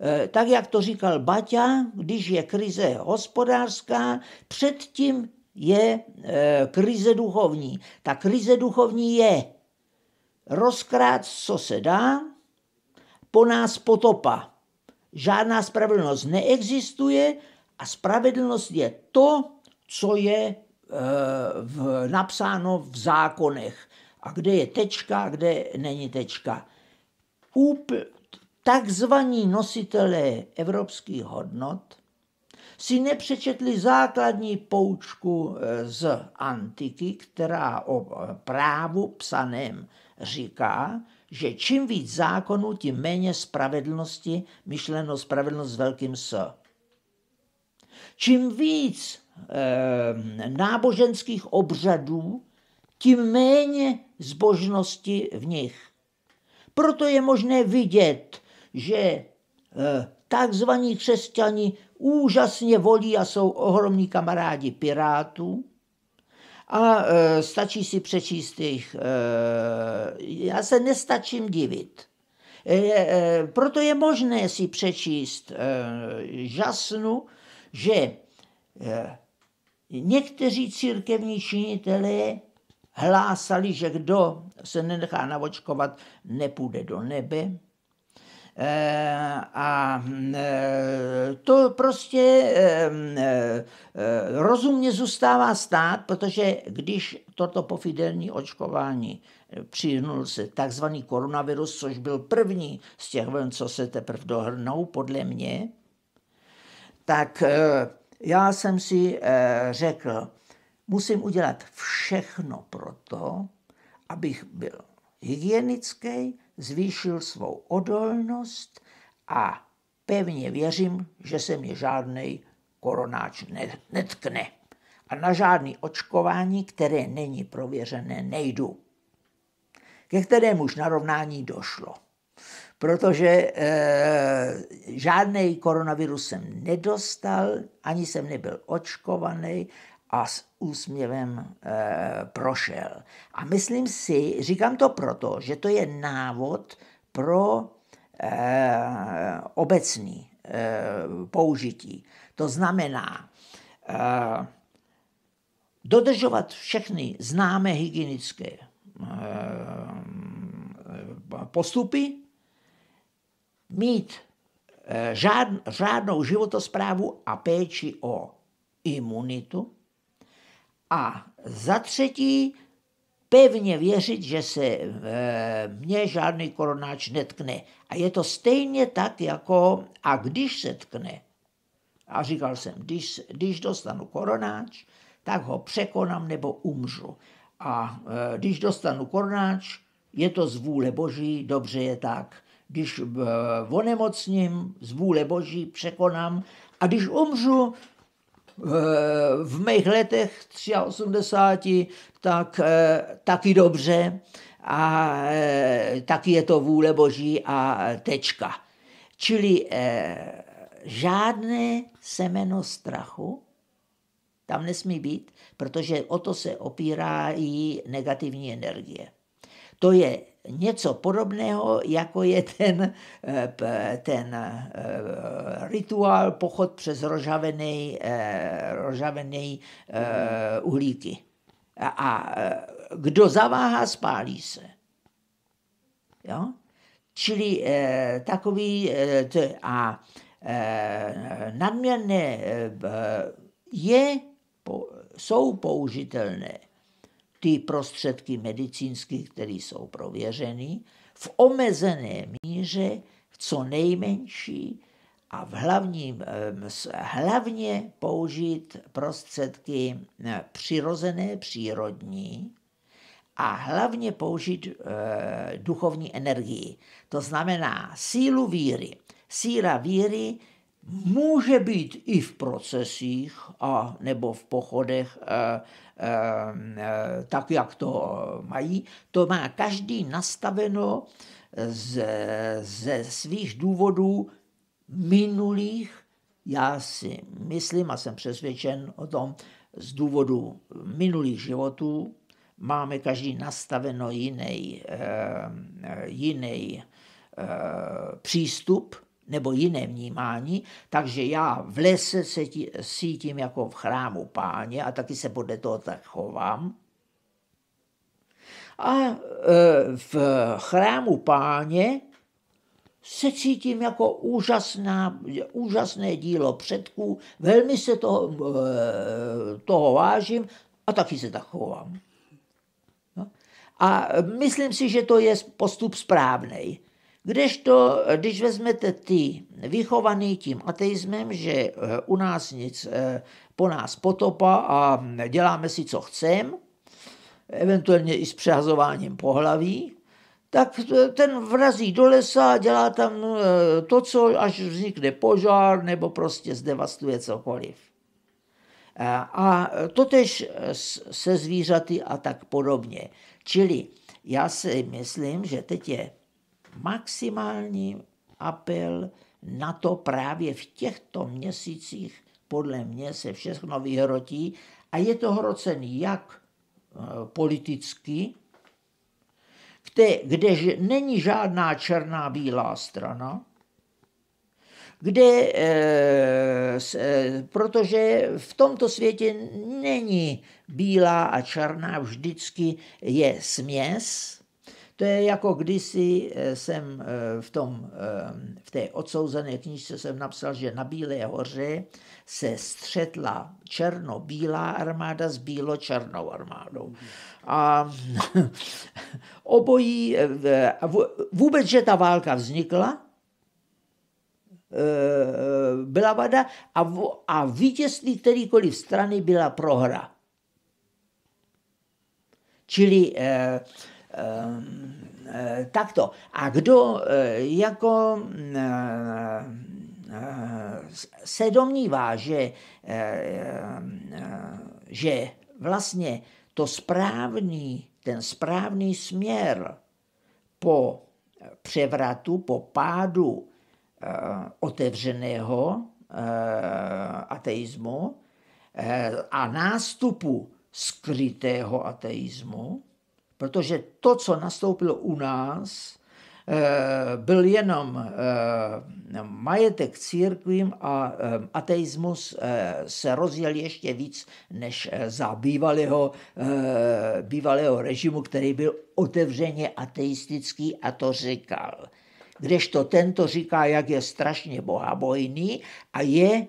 Eh, tak, jak to říkal Baťa, když je krize hospodářská, předtím je eh, krize duchovní. Ta krize duchovní je rozkrát, co se dá, po nás potopa. Žádná spravedlnost neexistuje a spravedlnost je to, co je Eh, v, napsáno v zákonech. A kde je tečka, kde není tečka. Úpl, takzvaní nositelé evropských hodnot si nepřečetli základní poučku eh, z antiky, která o eh, právu psaném říká, že čím víc zákonů, tím méně spravedlnosti, myšleno spravedlnost s velkým S. Čím víc Ehm, náboženských obřadů, tím méně zbožnosti v nich. Proto je možné vidět, že eh, takzvaní křesťani úžasně volí a jsou ohromní kamarádi pirátů. A eh, stačí si přečíst jejich. Eh, já se nestačím divit. proto je možné si přečíst žasnu, že Někteří církevní činitelé hlásali, že kdo se nenechá navočkovat, nepůjde do nebe. Eh, a eh, to prostě eh, rozumně zůstává stát, protože když toto pofidelní očkování přihnul se takzvaný koronavirus, což byl první z těch vln, co se teprve dohrnou, podle mě, tak já jsem si eh, řekl, musím udělat všechno pro to, abych byl hygienický, zvýšil svou odolnost a pevně věřím, že se mě žádný koronáč netkne. A na žádný očkování, které není prověřené, nejdu. Ke kterému už narovnání došlo protože e, eh, žádný koronavirus jsem nedostal, ani jsem nebyl očkovaný a s úsměvem e, prošel. A myslím si, říkám to proto, že to je návod pro e, obecný e, použití. To znamená, e, dodržovat všechny známé hygienické e, postupy, mít eh, řádnou životosprávu a péči o imunitu. A za třetí, pevně věřit, že se eh, mě žádný koronáč netkne. A je to stejně tak, jako a když se tkne, a říkal jsem, když, když dostanu koronáč, tak ho překonám nebo umřu. A eh, když dostanu koronáč, je to z vůle Boží, dobře je tak když eh, onemocním, z vůle boží překonám a když umřu eh, v mých letech 83, tak eh, taky dobře a taky je to vůle boží a tečka. Čili žádné semeno strachu tam nesmí být, protože o to se opírá i negativní energie. To je něco podobného, jako je ten, eh, ten eh, rituál pochod přes rožavený, eh, rožavený uhlíky. A kdo zaváhá, spálí se. Jo? Čili takový a nadměrné je, jsou použitelné ty prostředky medicínské, které jsou prověřeny, v omezené míře, v co nejmenší a v hlavním, hlavně použít prostředky přirozené, přírodní a hlavně použít e, duchovní energii. To znamená sílu víry. Síla víry může být i v procesích a nebo v pochodech eh, Eh, tak, jak to mají. To má každý nastaveno ze, ze svých důvodů minulých, já si myslím a jsem přesvědčen o tom, z důvodu minulých životů máme každý nastaveno jiný, eh, jiný eh, přístup nebo jiné vnímání, takže já v lese se tí, cítím jako v chrámu páně a taky se podle toho tak chovám. A e, v chrámu páně se cítím jako úžasná, úžasné dílo předků, velmi se toho, e, toho vážím a taky se tak chovám. No. A myslím si, že to je postup správný. Kdežto, eh, když vezmete ty vychovaný tím ateismem, že eh, u nás nic, eh, po nás potopa a děláme si, co chceme, eventuálně i s přehazováním pohlaví, tak ten vrazí do lesa a dělá tam to, co až vznikne požár nebo prostě zdevastuje cokoliv. A to tež se zvířaty a tak podobně. Čili já si myslím, že teď je maximální apel na to právě v těchto měsících podle mě se všechno vyhrotí a je to hrocen jak eh, politicky, kde, kdež není žádná černá bílá strana, kde, eh, eh, protože v tomto světě není bílá a černá, vždycky je směs, to je jako kdysi eh, jsem eh, v, tom, eh, v té odsouzené knižce jsem napsal, že na Bílé hoře se střetla černo-bílá armáda s bílo-černou armádou. A obojí, vůbec, že ta válka vznikla, byla vada a, a vítězství kterýkoliv strany byla prohra. Čili eh, Ehm, eh, takto. A kdo eh, jako mm, eh, se domnívá, že, že vlastně to správný, ten správný směr po převratu, po pádu otevřeného ateismu a nástupu skrytého ateismu, protože to, co nastoupilo u nás, eh, byl jenom eh, majetek církvím a eh, ateismus se rozjel ještě víc než za bývalého, bývalého režimu, který byl otevřeně ateistický a to říkal. Kdežto tento říká, jak je strašně bohabojný a je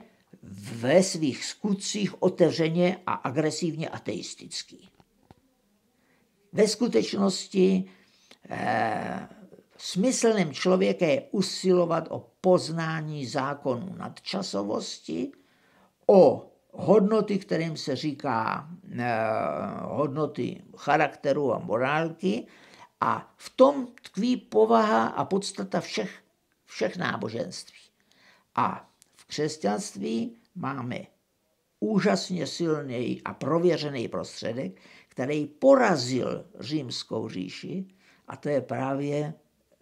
ve svých skutcích otevřeně a agresivně ateistický. Ve skutečnosti eh, smyslným člověka je usilovat o poznání zákonů nadčasovosti, o hodnoty, kterým se říká eh, hodnoty charakteru a morálky, a v tom tkví povaha a podstata všech, všech náboženství. A v křesťanství máme úžasně silný a prověřený prostředek, který porazil římskou říši, a to je právě,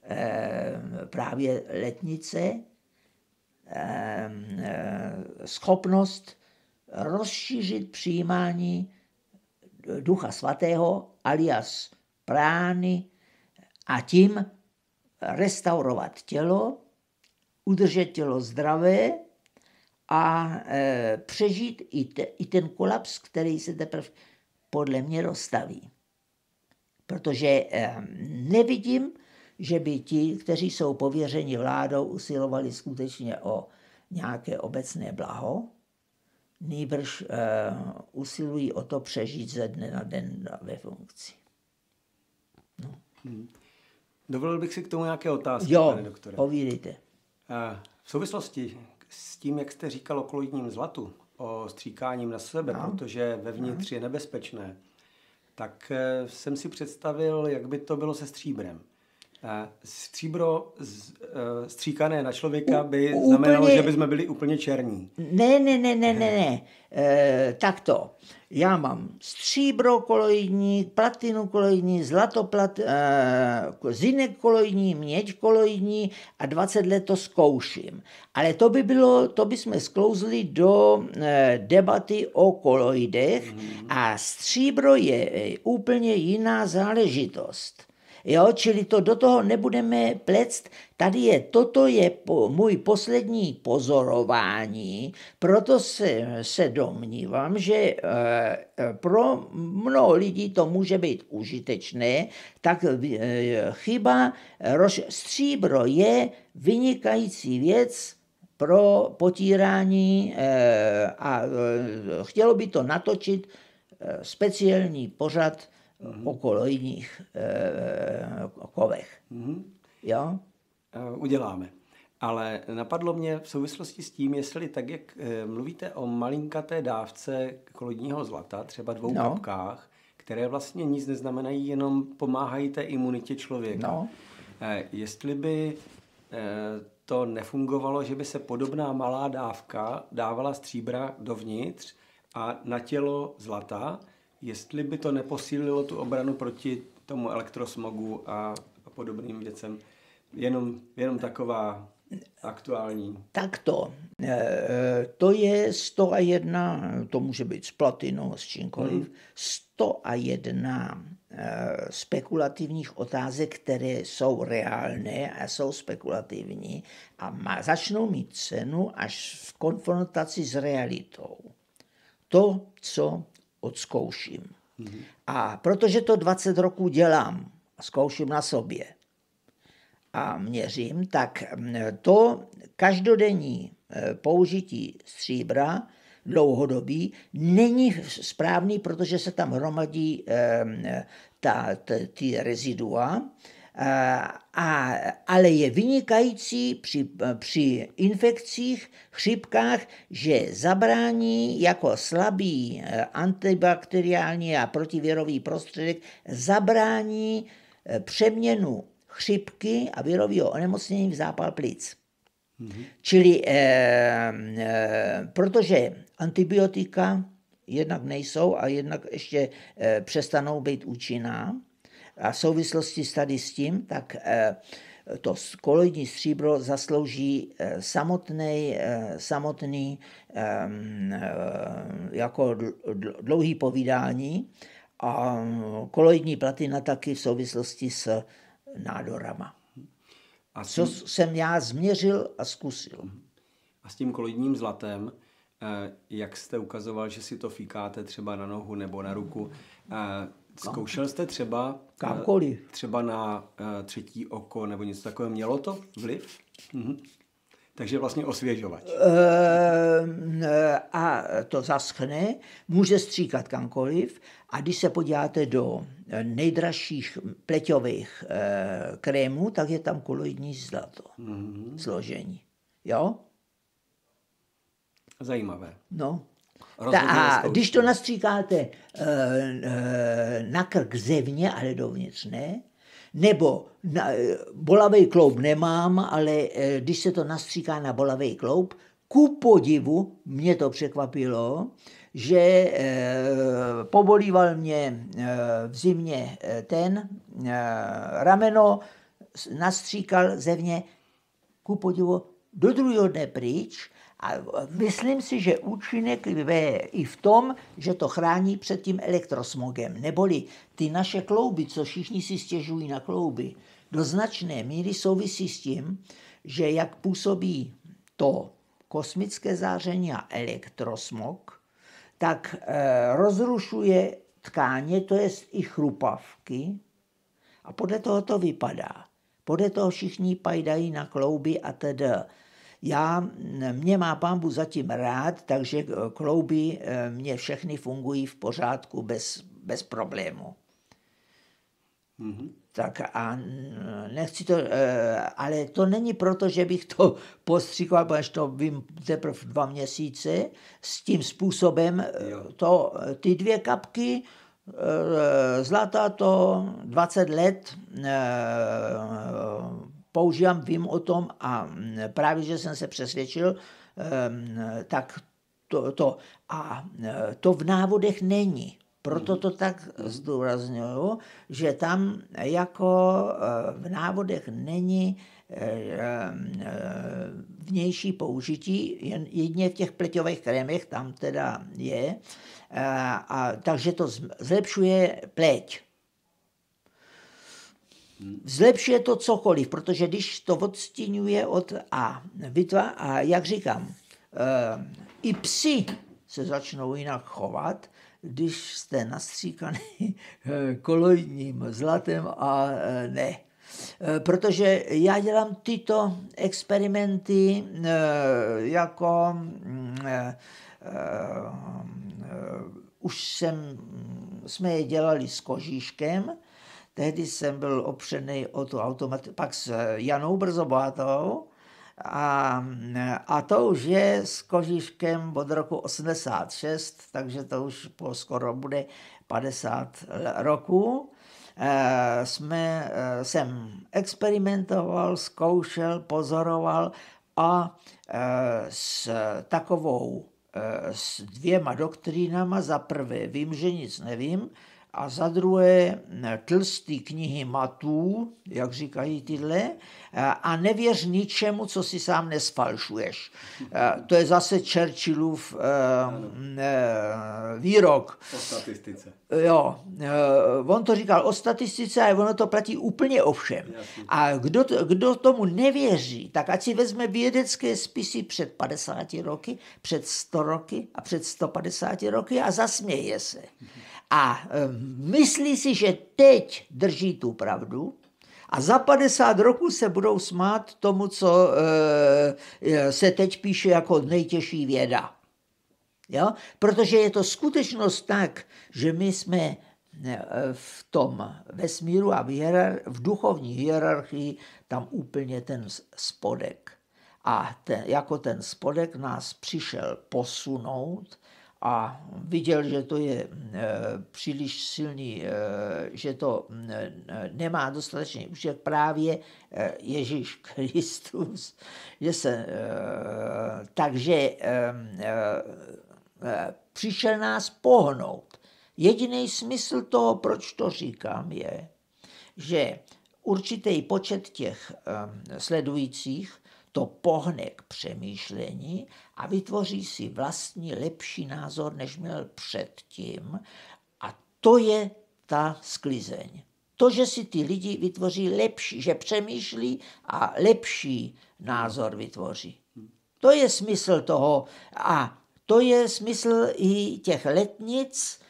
eh, právě letnice, eh, eh, schopnost rozšířit přijímání Ducha Svatého alias prány a tím restaurovat tělo, udržet tělo zdravé a e, přežít i, te, i ten kolaps, který se teprve podle mě dostaví. Protože e, nevidím, že by ti, kteří jsou pověřeni vládou, usilovali skutečně o nějaké obecné blaho, nejbrž e, usilují o to přežít ze dne na den ve funkci. No. Hmm. Dovolil bych si k tomu nějaké otázky, jo, pane doktore. Jo. povídejte. E, v souvislosti s tím, jak jste říkal o koloidním zlatu, o stříkáním na sebe, no. protože vevnitř no. je nebezpečné, tak eh, jsem si představil, jak by to bylo se stříbrem. Eh, stříbro eh, stříkané na člověka by úplně, znamenalo, že bychom byli úplně černí. Ne, ne, ne, ne, ne, ne. E, eh, tak to. Já mám stříbro koloidní, platinu koloidní, zlato plat, e, zinek koloidní, měď koloidní a 20 let to zkouším. Ale to by bylo, to by jsme sklouzli do e, debaty o koloidech mm. a stříbro je e, úplně jiná záležitost. Jo? Čili to do toho nebudeme plect. Tady je, toto je po, můj poslední pozorování, proto se, se domnívám, že e, pro mnoho lidí to může být užitečné, tak e, chyba, roš, stříbro je vynikající věc, pro potírání a chtělo by to natočit speciální pořad mm-hmm. okolo e, eh, kovech. Mm-hmm. Jo? Eh, uděláme. Ale napadlo mě v souvislosti s tím, jestli tak, jak eh, mluvíte o malinkaté dávce kolodního zlata, třeba dvou no. kapkách, které vlastně nic neznamenají, jenom pomáhají té imunitě člověka. No. Jestli by to nefungovalo, že by se podobná malá dávka dávala stříbra dovnitř a na tělo zlata jestli by to neposílilo tu obranu proti tomu elektrosmogu a, a podobným věcem. Jenom, jenom taková aktuální. Takto. E, eh, eh, to je 101, to může být s platinou, s čímkoliv, hmm. 101 e, eh, spekulativních otázek, které jsou reálné a jsou spekulativní a má, začnou mít cenu až v konfrontaci s realitou. To, co odzkouším. Mm-hmm. A protože to 20 roků dělám, zkouším na sobě a měřím, tak mm, to každodenní e, použití stříbra dlouhodobý není správný, protože se tam hromadí e, e, ta, ty rezidua, Eh, a, ale je vynikající při, eh, při infekcích, chřipkách, že zabrání jako slabý eh, antibakteriální a protivirový prostředek zabrání přeměnu chřipky a virového onemocnění v zápal plic. Mm-hmm. Čili e, e, protože antibiotika jednak nejsou a jednak ještě e, přestanou být účinná, a v souvislosti s tady s tím, tak eh, to koloidní stříbro zaslouží eh, eh, samotný, samotný ehm, jako dlouhý povídání a mm, koloidní platina taky v souvislosti s nádorama. A tím... Co jsem já změřil a zkusil. Mhm. A s tím koloidním zlatem, jak jste ukazoval, že si to fíkáte třeba na nohu nebo na ruku, No. Zkoušel jste třeba eh, kamkoliv. Třeba na eh, třetí oko nebo něco takového. Mělo to vliv? Mhm. Takže vlastně osvěžovat. E, eh, a to zaschne, může stříkat kamkoliv. A když se podíváte do nejdražších pleťových e, krémů, tak je tam koloidní zlato mm-hmm. složení. Jo? Zajímavé. No. Ta, a když to nastříkáte eh, eh, na krk zevně, ale dovnitř ne, nebo na, eh, bolavý kloub nemám, ale když se to nastříká na bolavý kloub, ku podivu, mě to překvapilo, že e, pobolíval mě e, v zimě ten e, rameno, nastříkal zevně, ku podivu, do druhého dne pryč a myslím si, že účinek je i v tom, že to chrání před tím elektrosmogem. Neboli ty naše klouby, co všichni si stěžují na klouby, do značné míry souvisí s tím, že jak působí to kosmické záření a elektrosmog, tak e, rozrušuje tkáně, to je i chrupavky, a podle toho to vypadá. Podle toho všichni pajdají na klouby a tedy. Já, mm, mě má pambu zatím rád, takže eh, klouby eh, mě všechny fungují v pořádku, bez, bez problému. Mm-hmm. Tak a mm, nechci to, eh, ale to není proto, že bych to postříkal, protože to vím teprve dva měsíce, s tím způsobem to, ty dvě kapky, zlata to 20 let používám, vím o tom a mm, právě, že jsem se přesvědčil, ehm, tak to, to. A mm, to v návodech není. Proto to tak zdůraznuju, že tam jako eh, v návodech není eh, vnější použití, jen jedině v těch pleťových krémech tam teda je. A, eh, a, takže to zlepšuje pleť zlepšuje to cokoliv, protože když to odstínuje od A, vytvá, a jak říkám, eh, i psi se začnou jinak chovat, když jste nastříkaný koloidním zlatem a eh, ne. Eh, protože já dělám tyto experimenty jako mm, už jsem, jsme je dělali s kožíškem, Tehdy jsem byl opřený o tu automatiku, pak s Janou Brzo Bohatou, a, a to už je s Kožiškem od roku 86, takže to už po skoro bude 50 roků. E, jsme, e, jsem experimentoval, zkoušel, pozoroval a e, s takovou, e, s dvěma doktrínama, za prvé vím, že nic nevím, a za druhé tlstý knihy matů, jak říkají tyhle, e, a nevěř ničemu, co si sám nesfalšuješ. E, to je zase Churchillův e, výrok. O statistice. Jo, on to říkal o statistice, ale ono to platí úplně o všem. A kdo, kdo tomu nevěří, tak ať si vezme vědecké spisy před 50 roky, před 100 roky a před 150 roky a zasměje se a eh, myslí si, že teď drží tu pravdu a za 50 roků se budou smát tomu, co eh, eh, se teď píše jako nejtěžší věda. Jo? Protože je to skutečnost tak, že my jsme v tom vesmíru a v, hierar- v duchovní hierarchii tam úplně ten spodek. A ten, jako ten spodek nás přišel posunout a viděl, že to je eh, příliš silný, eh, že to eh, nemá dostatečný účet právě Ježíš Kristus. Že se, takže přišel nás pohnout. Jediný smysl toho, proč to říkám, je, že určitý počet těch sledujících to pohne k přemýšlení a vytvoří si vlastní lepší názor, než měl předtím. A to je ta sklizeň. To, že si ty lidi vytvoří lepší, že přemýšlí a lepší názor vytvoří. To je smysl toho a to je smysl i těch letnic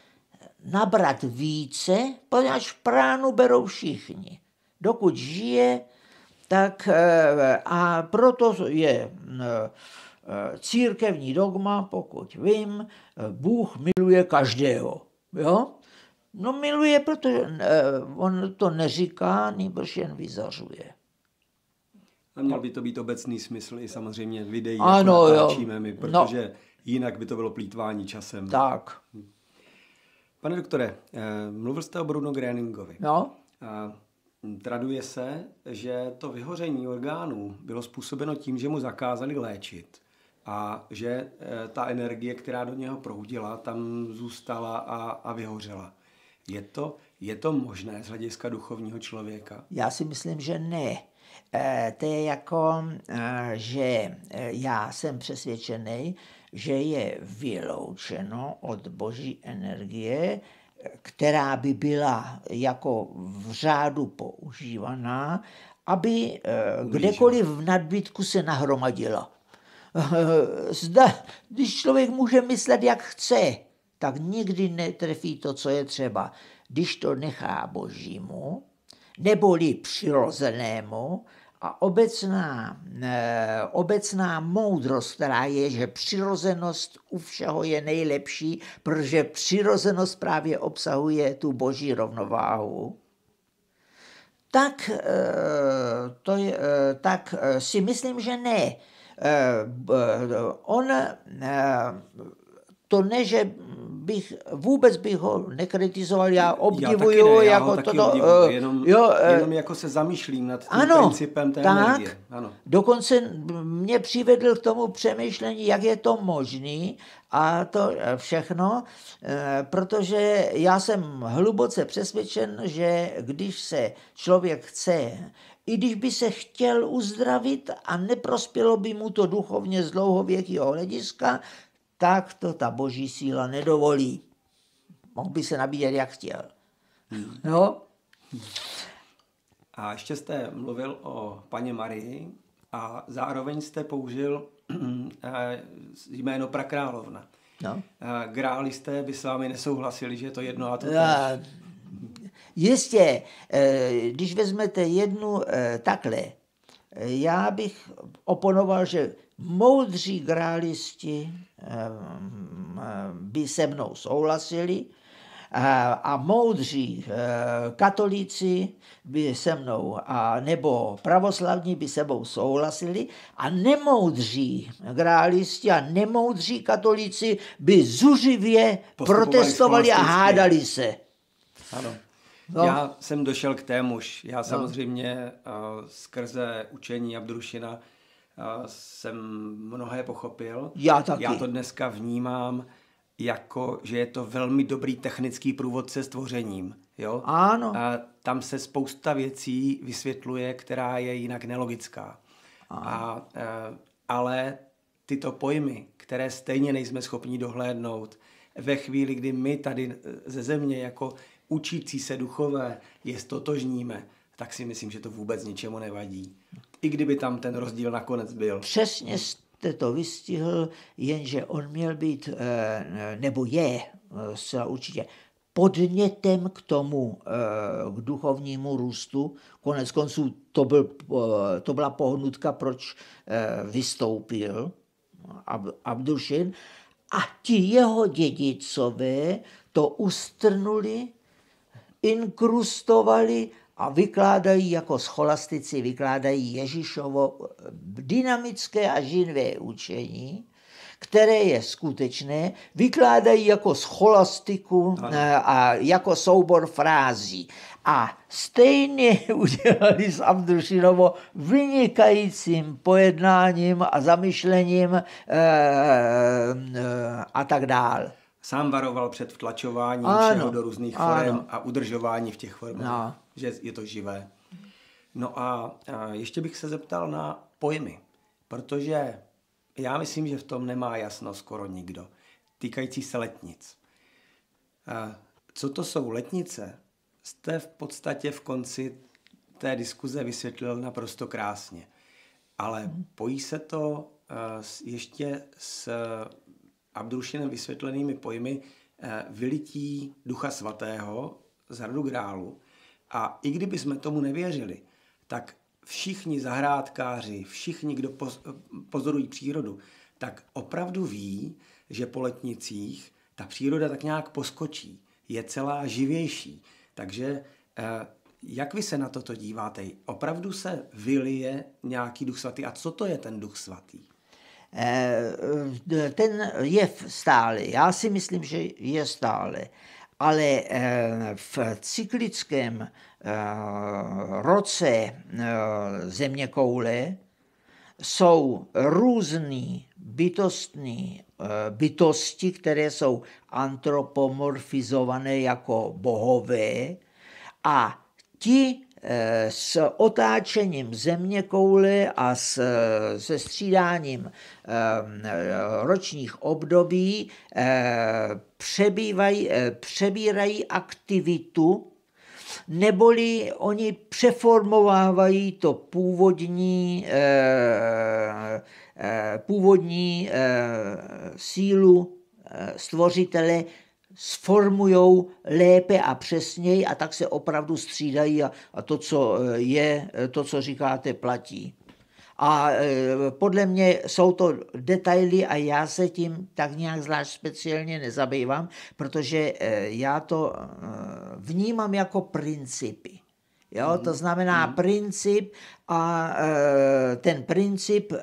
nabrat více, poněvadž pránu berou všichni. Dokud žije, tak eh, a proto je eh, eh, církevní dogma, pokud vím, Bůh miluje každého. Jo? No miluje, protože on to neříká, nebož jen vyzařuje. A měl by to být obecný smysl i samozřejmě videí, ano, jak natáčíme my, no. protože no. jinak by to bylo plítvání časem. Tak. Hm. Pane doktore, mluvil jste o Bruno Gröningovi. No. A Traduje se, že to vyhoření orgánů bylo způsobeno tím, že mu zakázali léčit a že e, ta energie, která do něho proudila, tam zůstala a, a vyhořela. Je to, je to možné z hlediska duchovního člověka? Já si myslím, že ne. E, to je jako, e, že e, já jsem přesvědčený, že je vyloučeno od boží energie, která by byla jako v řádu používaná, aby eh, kdekoliv v nadbytku se nahromadila. Eh, zda, když člověk může myslet, jak chce, tak nikdy netrefí to, co je třeba. Když to nechá božímu, neboli přirozenému, a obecná, eh, obecná moudrost, která je, že přirozenost u všeho je nejlepší, protože přirozenost právě obsahuje tu boží rovnováhu, tak, eh, to, je, eh, tak si myslím, že ne. On to ne, že bych, vůbec bych ho nekritizoval, já obdivuju, já ne, já jako to, to obdivuju, eh, jenom, jo, eh, jenom jako se zamýšlím nad tím ano, principem té tak, energie. Ano. Dokonce mě přivedl k tomu přemýšlení, jak je to možný a to eh, všechno, protože já jsem hluboce přesvědčen, že když se člověk chce i když by se chtěl uzdravit a neprospělo by mu to duchovně z dlouhověkého hlediska, tak to ta boží síla nedovolí. Mohl by se nabíjet, jak chtěl. No. A ještě jste mluvil o paně Marii a zároveň jste použil eh, jméno Prakrálovna. No. Eh, králi jste, by s vámi nesouhlasili, že je to jedno a to a, Jistě, eh, když vezmete jednu takhle, já bych oponoval, že moudří grálisti Ehm, ehm, by se mnou souhlasili eh, a moudří eh, katolíci by se mnou, a nebo pravoslavní by se mnou souhlasili a nemoudří grálisti a nemoudří katolíci by zuřivě protestovali a hádali se. Ano. No. Já jsem došel k témuž. Já no. samozřejmě no. skrze učení Abdrušina jsem mnohé pochopil. Já taky. Já to dneska vnímám jako, že je to velmi dobrý technický průvodce s stvořením. Jo? Ano. A tam se spousta věcí vysvětluje, která je jinak nelogická. A, A, e, ale tyto pojmy, které stejně nejsme schopni dohlédnout, ve chvíli, kdy my tady e, ze země jako učící se duchové je stotožníme, tak si myslím, že to vůbec ničemu nevadí i kdyby tam ten rozdíl nakonec byl. Přesně jste to vystihl, jenže on měl být, eh, nebo je eh, zcela určitě, podnětem k tomu, eh, k duchovnímu růstu. Konec konců to, byl, to byla pohnutka, proč vystoupil Abdušin. A ti jeho dědicové to ustrnuli, inkrustovali a vykládají jako scholastici, vykládají Ježíšovo eh, dynamické a živé učení, které je skutečné, vykládají jako scholastiku eh, a jako soubor frází. A stejně udělali s Abdušinovo vynikajícím pojednáním a zamyšlením e, e, a tak dále sám varoval před vtlačováním ano, všeho do různých ano. forem a udržování v těch formách, no. že je to živé. No a, a ještě bych se zeptal na pojmy, protože já myslím, že v tom nemá jasno skoro nikdo, týkající se letnic. A co to jsou letnice, jste v podstatě v konci té diskuze vysvětlil naprosto krásně. Ale pojí se to ještě s Abdrušinem vysvětlenými pojmy eh, vylití Ducha Svatého z hradu Grálu. A i kdyby jsme tomu nevěřili, tak všichni zahrádkáři, všichni, kdo eh, pozorují přírodu, tak opravdu ví, že po letnicích ta příroda tak nějak poskočí, je celá živější. Takže eh, jak vy se na toto díváte? Opravdu se vylije nějaký duch svatý? A co to je ten duch svatý? Eh, eh, ten je stále. Já si myslím, že je stále. Ale eh, v cyklickém roce země koule jsou různé bytostní bytosti, které jsou antropomorfizované jako bohové a ti Eh, s otáčením země kouly a s, eh, se střídáním eh, ročních období přebývají, přebírají aktivitu, neboli oni přeformovávají to původní, původní sílu stvořitele sformujou lépe a přesněji a tak se opravdu střídají a, a to, co eh, je, eh, to, co říkáte, platí. A eh, podle mě jsou to detaily a já se tím tak nějak zvlášť speciálně nezabývám, protože já to vnímám jako principy. Jo, mhm. to znamená mhm. princip a ten princip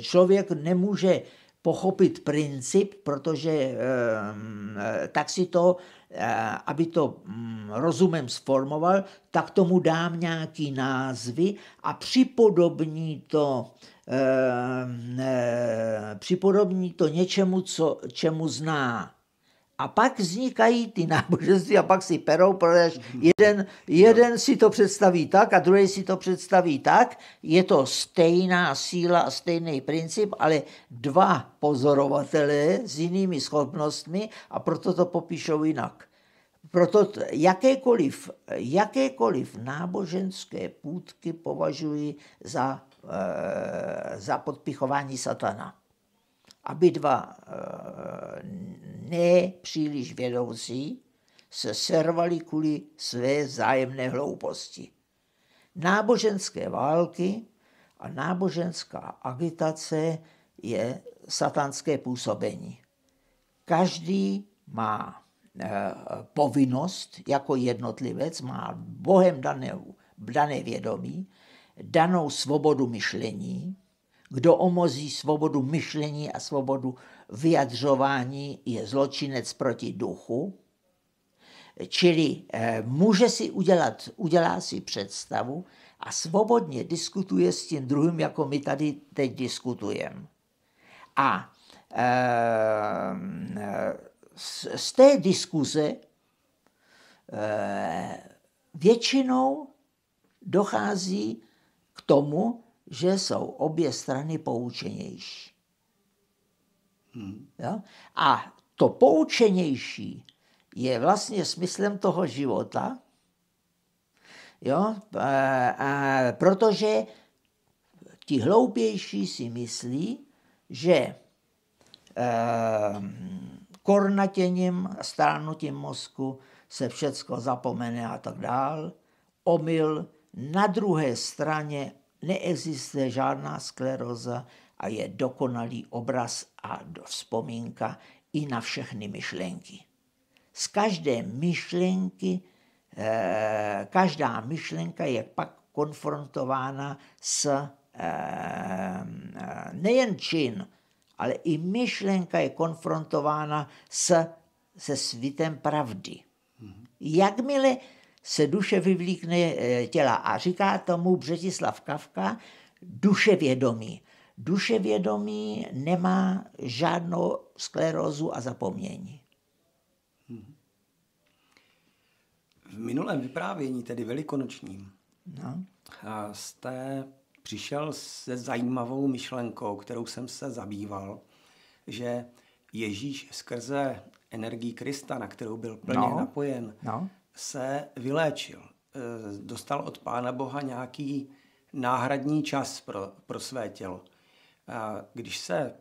člověk nemůže pochopit princip, protože e, tak si to, e, aby to mm, rozumem sformoval, tak tomu dám nějaký názvy a připodobní to, e, připodobní to něčemu, co, čemu zná a pak vznikají ty náboženství a pak si perou, protože jeden, jeden si to představí tak a druhý si to představí tak. Je to stejná síla a stejný princip, ale dva pozorovatelé s jinými schopnostmi a proto to popíšou jinak. Proto jakékoliv, jakékoliv náboženské půdky považuji za, e, za podpichování satana aby dva eh, nepříliš vědoucí se servali kvůli své zájemné hlouposti. Náboženské války a náboženská agitace je satanské působení. Každý má eh, povinnost jako jednotlivec, má Bohem dané, dané vědomí, danou svobodu myšlení, kdo omozí svobodu myšlení a svobodu vyjadřování, je zločinec proti duchu. Čili eh, může si udělat, udělá si představu a svobodně diskutuje s tím druhým, jako my tady teď diskutujeme. A eh, z té diskuze eh, většinou dochází k tomu, že jsou obě strany poučenější. Hmm. Jo? A to poučenější je vlastně smyslem toho života, jo? E, a e, protože ti hloupější si myslí, že e, kornatěním, stránutím mozku se všecko zapomene a tak dál. Omyl na druhé straně neexistuje žádná skleroza a je dokonalý obraz a vzpomínka i na všechny myšlenky. Z každé myšlenky, eh, každá myšlenka je pak konfrontována s eh, nejen čin, ale i myšlenka je konfrontována s, se svitem pravdy. Mhm. Jakmile se duše vyvlíkne eh, těla. A říká tomu Břetislav Kavka duše vědomí. Duše vědomí nemá žádnou sklerózu a zapomnění. V minulém vyprávění, tedy velikonočním, no. jste přišel se zajímavou myšlenkou, kterou jsem se zabýval, že Ježíš skrze energii Krista, na kterou byl plně no. napojen, no se vyléčil. Eh, dostal od Pána Boha nějaký náhradní čas pro, pro své tělo. A když se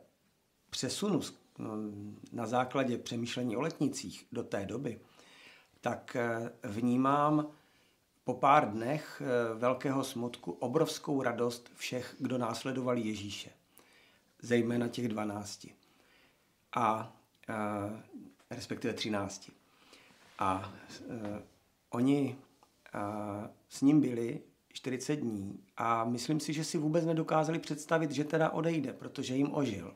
přesunu no, na základě přemýšlení o letnicích do té doby, tak eh, vnímám po pár dnech eh, velkého smutku obrovskou radost všech, kdo následovali Ježíše, zejména těch dvanácti. A respektive třinácti. A uh, oni uh, s ním byli 40 dní a myslím si, že si vůbec nedokázali představit, že teda odejde, protože jim ožil.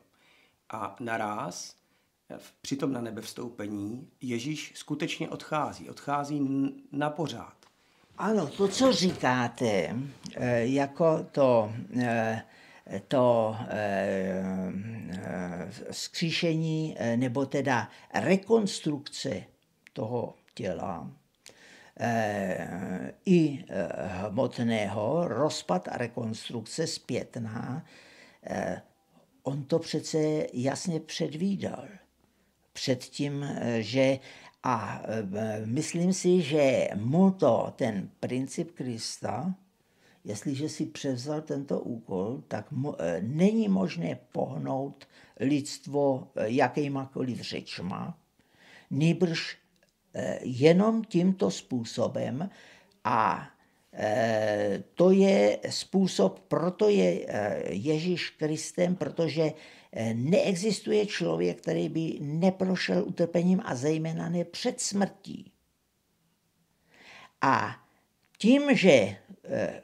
A naraz, e, přitom na nebe vstoupení, Ježíš skutečně odchází. Odchází na pořád. Ano, to, co říkáte, jako to, to skříšení nebo teda rekonstrukce toho těla eh, i eh, hmotného, rozpad a rekonstrukce zpětná, eh, on to přece jasně předvídal. Předtím, že a myslím si, že mu to ten princip Krista, jestliže si převzal tento úkol, tak mu, není možné pohnout lidstvo jakýmakoliv řečma, nejbrž Eh, jenom tímto způsobem a eh, to je způsob, proto je eh, Ježíš Kristem, protože neexistuje člověk, který by neprošel utrpením a zejména ne před smrtí. A tím, že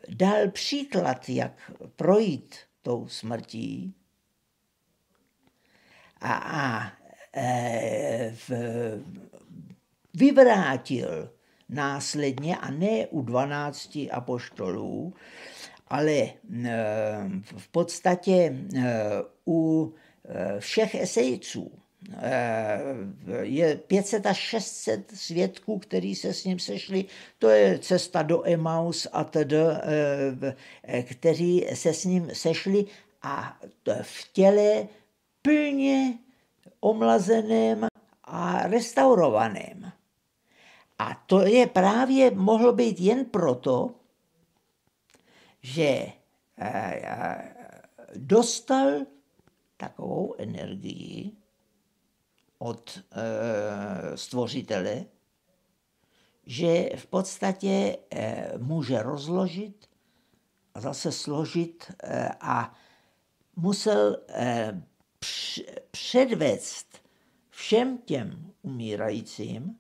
dal příklad, jak projít tou smrtí, a, a v vyvrátil následně, a ne u 12 apoštolů, ale eh, v podstatě eh, u eh, všech esejců. Je 500 až 600 svědků, kteří se s ním sešli. To je cesta do Emaus a tedy, kteří se s ním sešli a v těle plně omlazeném a restaurovaném. A to je právě mohlo být jen proto, že eh, eh, dostal takovou energii od eh, stvořitele, že v podstatě může rozložit a zase složit a musel předvést všem těm umírajícím,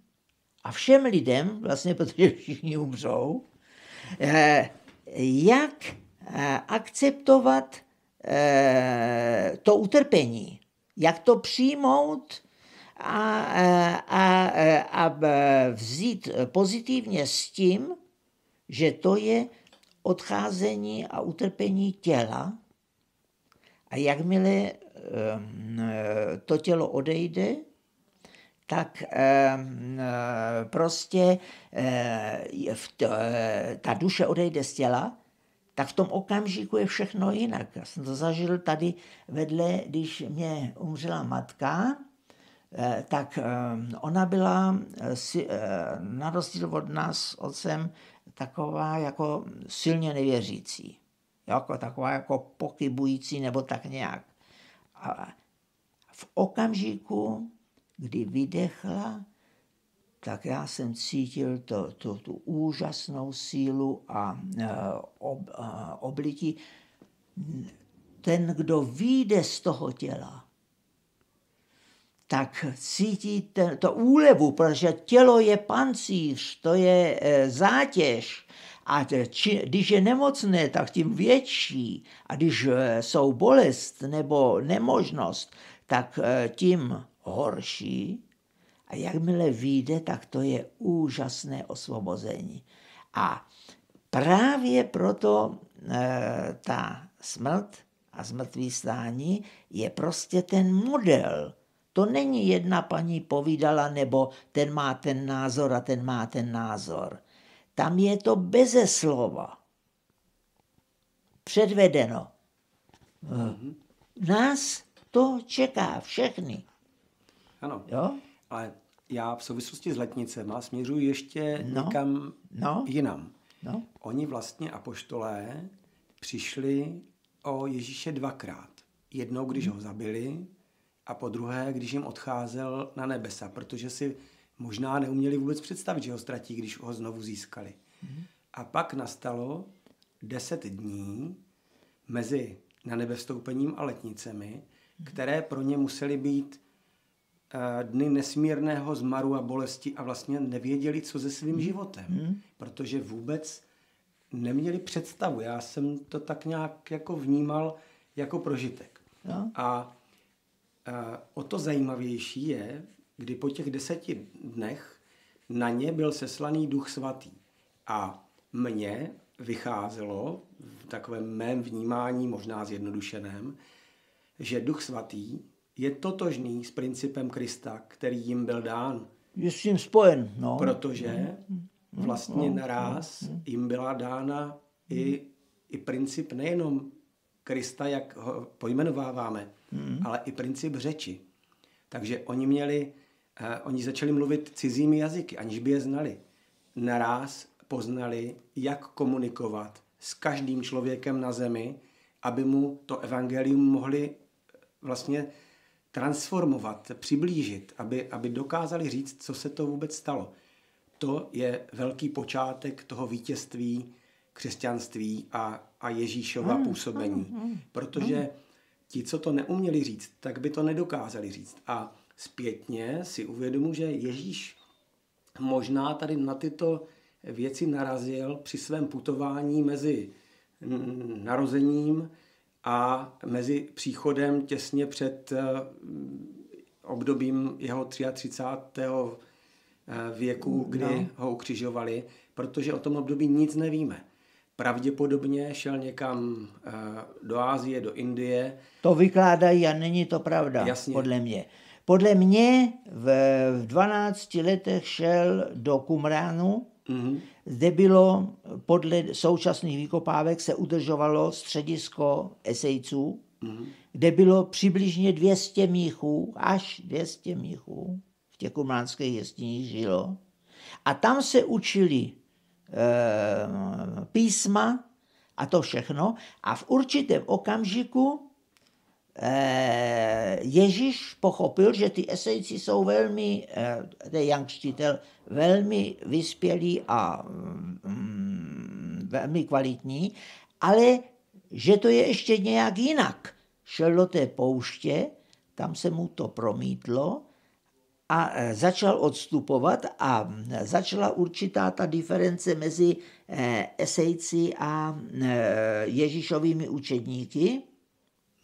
a všem lidem, vlastně protože všichni umřou, eh, jak eh, akceptovat eh, to utrpení, jak to přijmout a, a, a vzít pozitivně s tím, že to je odcházení a utrpení těla. A jakmile to tělo odejde, tak e, prostě e, e, ta duše odejde z těla, tak v tom okamžiku je všechno jinak. Já jsem to zažil tady vedle, když mě umřela matka, tak ona byla na rozdíl od nás otcem taková jako silně nevěřící. Jako taková jako pokybující nebo tak nějak. A v okamžiku kdy vydechla, tak já jsem cítil to, to, tu úžasnou sílu a e, ob, e, oblití. Ten, kdo vyjde z toho těla, tak cítí ten, to úlevu, protože tělo je pancíř, to je e, zátěž. A či, když je nemocné, tak tím větší. A když e, jsou bolest nebo nemožnost, tak e, tím horší a jakmile vyjde, tak to je úžasné osvobození. A právě proto e, ta smrt a zmrtvý stání je prostě ten model. To není jedna paní povídala, nebo ten má ten názor a ten má ten názor. Tam je to beze slova. Předvedeno. Mhm. Nás to čeká všechny ano. Jo? Ale já v souvislosti s letnicema směřuji ještě no. někam no. jinam. No. Oni vlastně apoštolé přišli o Ježíše dvakrát. Jednou, když hmm. ho zabili a po druhé, když jim odcházel na nebesa, protože si možná neuměli vůbec představit, že ho ztratí, když ho znovu získali. Hmm. A pak nastalo deset dní mezi na vstoupením a letnicemi, mm-hmm. které pro ně musely být Eh, dny nesmírného zmaru a bolesti a vlastně nevěděli, co se svým životem, hmm. protože vůbec neměli představu. Já jsem to tak nějak jako vnímal jako prožitek. No. A, a eh, o to zajímavější je, kdy po těch deseti dnech na ně byl seslaný duch svatý. A mně vycházelo v takovém mém vnímání, možná zjednodušeném, že duch svatý je totožný s principem Krista, který jim byl dán. Je s tím spojen, no. Protože mhm. Mhm. vlastně mhm. naraz jim byla dána i, i princip nejenom Krista, jak ho pojmenováváme, ale i princip řeči. Takže oni měli, uh, oni začali mluvit cizími jazyky, aniž by je znali. Naraz poznali, jak komunikovat s každým člověkem na zemi, aby mu to evangelium mohli eh, vlastně transformovat, přiblížit, aby, aby dokázali říct, co se to vůbec stalo. To je velký počátek toho vítězství křesťanství a, a Ježíšova mm, působení. Mm, mm, protože ti, co to neuměli říct, tak by to nedokázali říct. A zpětně si uvědomu, že Ježíš možná tady na tyto věci narazil při svém putování mezi narozením, a mezi příchodem těsně před eh, obdobím jeho 33. Eh, věku, mm, kdy no. ho ukřižovali, protože o tom období nic nevíme. Pravděpodobně šel někam eh, do Ázie, do Indie. To vykládají a není to pravda, Jasně. podle mě. Podle mě v, 12 letech šel do Kumránu, mm-hmm. Zde bylo podle současných výkopávek se udržovalo středisko esejců, mm-hmm. kde bylo přibližně 200 míchů, až 200 míchů v těch kumlánských jeskyních žilo. A tam se učili e, písma a to všechno. A v určitém okamžiku Eh, Ježíš pochopil, že ty esejci jsou velmi, eh, ten je Křtitel, velmi vyspělí a mm, velmi kvalitní, ale že to je ještě nějak jinak. Šel do té pouště, tam se mu to promítlo a eh, začal odstupovat a mm, začala určitá ta diference mezi esejci a mm, Ježíšovými učedníky.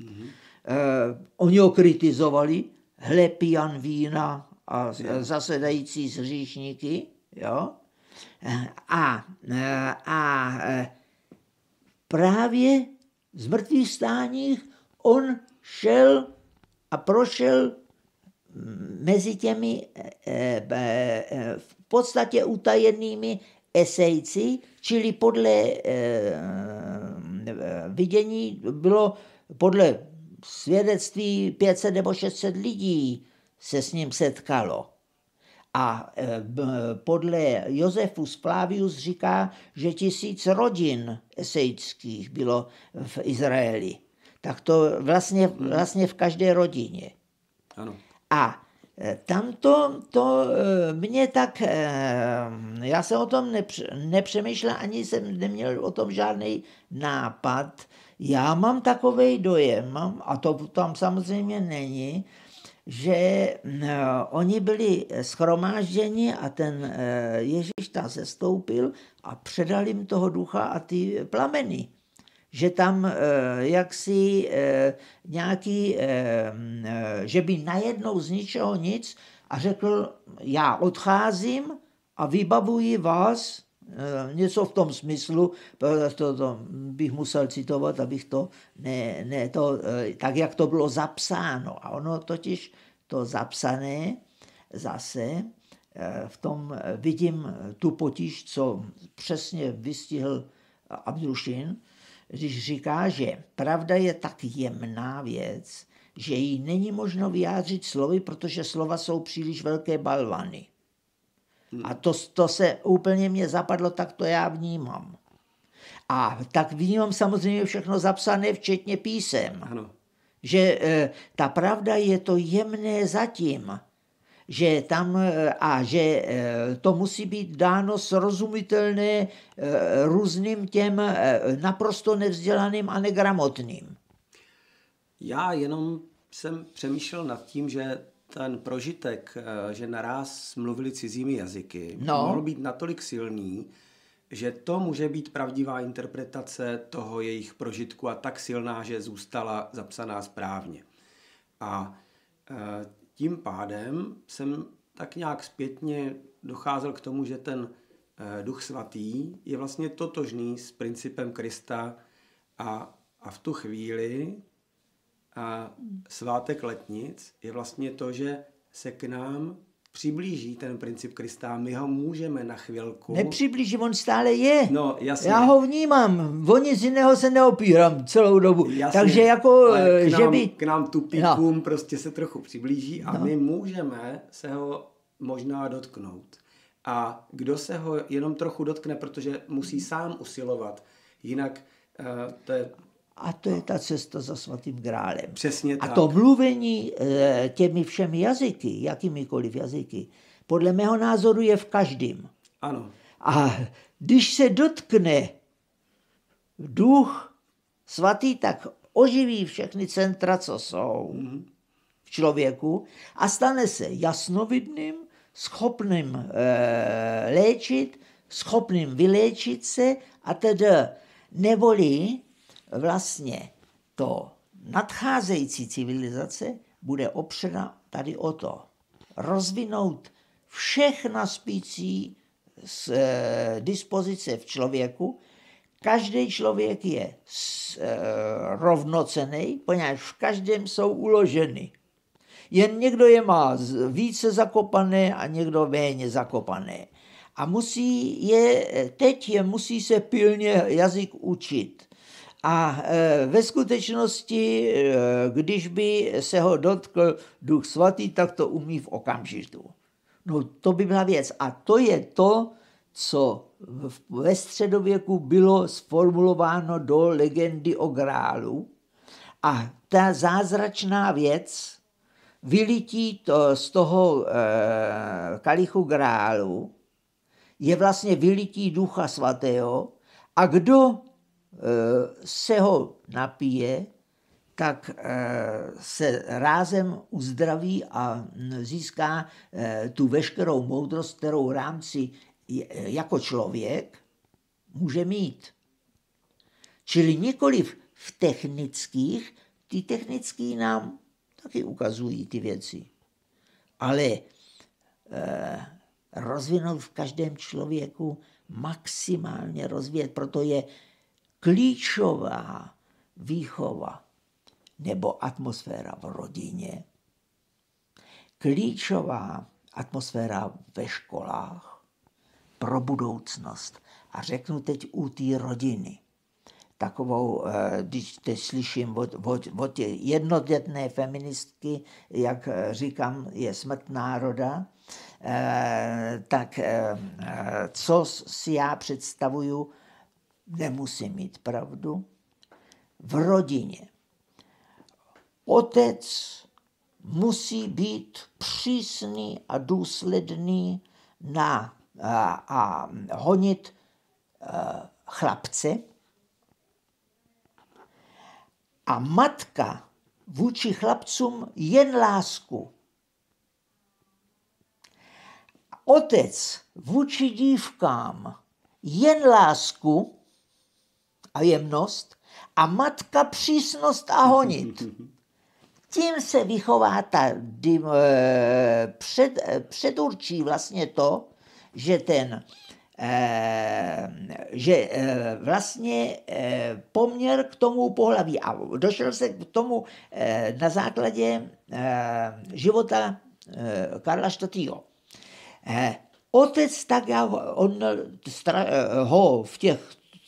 Mm-hmm. Eh, oni ho kritizovali, hle pijan vína a zasedající z říšníky, jo? Eh, a, eh, a právě z mrtvých stáních on šel a prošel mezi těmi v podstatě utajenými esejci, čili podle vidění bylo podle svědectví 500 nebo 600 lidí se s ním setkalo. A e, podle Josefus Plavius říká, že tisíc rodin esejckých bylo v Izraeli. Tak to vlastně, hmm. vlastně v každé rodině. Ano. A e, tam to, to e, mě tak, já jsem o tom nepřemýšlel, ani jsem neměl o tom žádný nápad, já mám takový dojem, a to tam samozřejmě není, že eh, oni byli schromážděni a ten eh, Ježíš tam sestoupil a předal jim toho ducha a ty plameny. Že tam eh, jaksi nějaký, mm, že by najednou z ničeho nic a řekl, já odcházím a vybavuji vás Eh, něco v tom smyslu, to, to bych musel citovat, abych to, ne, ne, to, eh, tak jak to bylo zapsáno. A ono totiž to zapsané zase, eh, v tom vidím tu potíž, co přesně vystihl Abdušin, když říká, že pravda je tak jemná věc, že ji není možno vyjádřit slovy, protože slova jsou příliš velké balvany. A to, to se úplně mě zapadlo, tak to já vnímám. A tak vnímám samozřejmě všechno zapsané, včetně písem. Ano. Že e, ta pravda je to jemné zatím. Že tam e, a že e, to musí být dáno srozumitelné e, různým těm naprosto nevzdělaným a negramotným. Já jenom jsem přemýšlel nad tím, že ten prožitek, eh, že naraz mluvili cizími jazyky, no. mohl být natolik silný, že to může být pravdivá interpretace toho jejich prožitku a tak silná, že zůstala zapsaná správně. A eh, tím pádem jsem tak nějak zpětně docházel k tomu, že ten eh, duch svatý je vlastně totožný s principem Krista a, a v tu chvíli a svátek letnic je vlastně to, že se k nám přiblíží ten princip Krista, my ho můžeme na chvilku. Nepřiblíží, on stále je. No, jasně. Já ho vnímám, o nic jiného se neopírám celou dobu. Jasně, Takže jako, eh, k nám, že by... K nám tupíkům no. prostě se trochu přiblíží a no. my můžeme se ho možná dotknout. A kdo se ho jenom trochu dotkne, protože musí sám usilovat, jinak eh, to je a to je ta cesta za svatým grálem. Přesně tak. A to mluvení eh, těmi všemi jazyky, jakýmikoliv jazyky, podle mého názoru je v každém. Ano. A když se dotkne duch svatý, tak oživí všechny centra, co jsou mhm. v člověku a stane se jasnovidným, schopným e, léčit, schopným vyléčit se a tedy nevolí vlastně to nadcházející civilizace bude opřena tady o to. Rozvinout všechna spící z e, dispozice v člověku. Každý člověk je s, e, rovnocený, poněvadž v každém jsou uloženy. Jen někdo je má více zakopané a někdo méně zakopané. A musí je, teď je musí se pilně jazyk učit a e, ve skutečnosti, e, když by se ho dotkl duch svatý, tak to umí v okamžiku. No to by byla věc. A to je to, co ve středověku bylo sformulováno do legendy o grálu. A ta zázračná věc vylití to z toho e, kalichu grálu je vlastně vylití ducha svatého. A kdo Eh, se ho napije, tak eh, se rázem uzdraví a získá eh, tu veškerou moudrost, kterou v rámci jako člověk může mít. Čili nikoli v technických, ty technický nám taky ukazují ty věci. Ale rozvinout v každém člověku, maximálně rozvíjet, proto je klíčová výchova nebo atmosféra v rodině, klíčová atmosféra ve školách pro budoucnost. A řeknu teď u té rodiny. Takovou, eh, když teď slyším od, od, od jednodětné feministky, jak eh, říkám, je smrt národa, eh, tak co si já představuju nemusí mít pravdu, v rodině. Otec musí být přísný a důsledný na, a, a honit a, eh, chlapce. A matka vůči chlapcům jen lásku. Otec vůči dívkám jen lásku a jemnost a matka přísnost a honit. Tím se vychová ta dim, eh, před, eh, předurčí vlastně to, že ten eh, že vlastně poměr k tomu pohlaví a došel se k tomu na základě života Karla IV. Otec tak, já, on ho v těch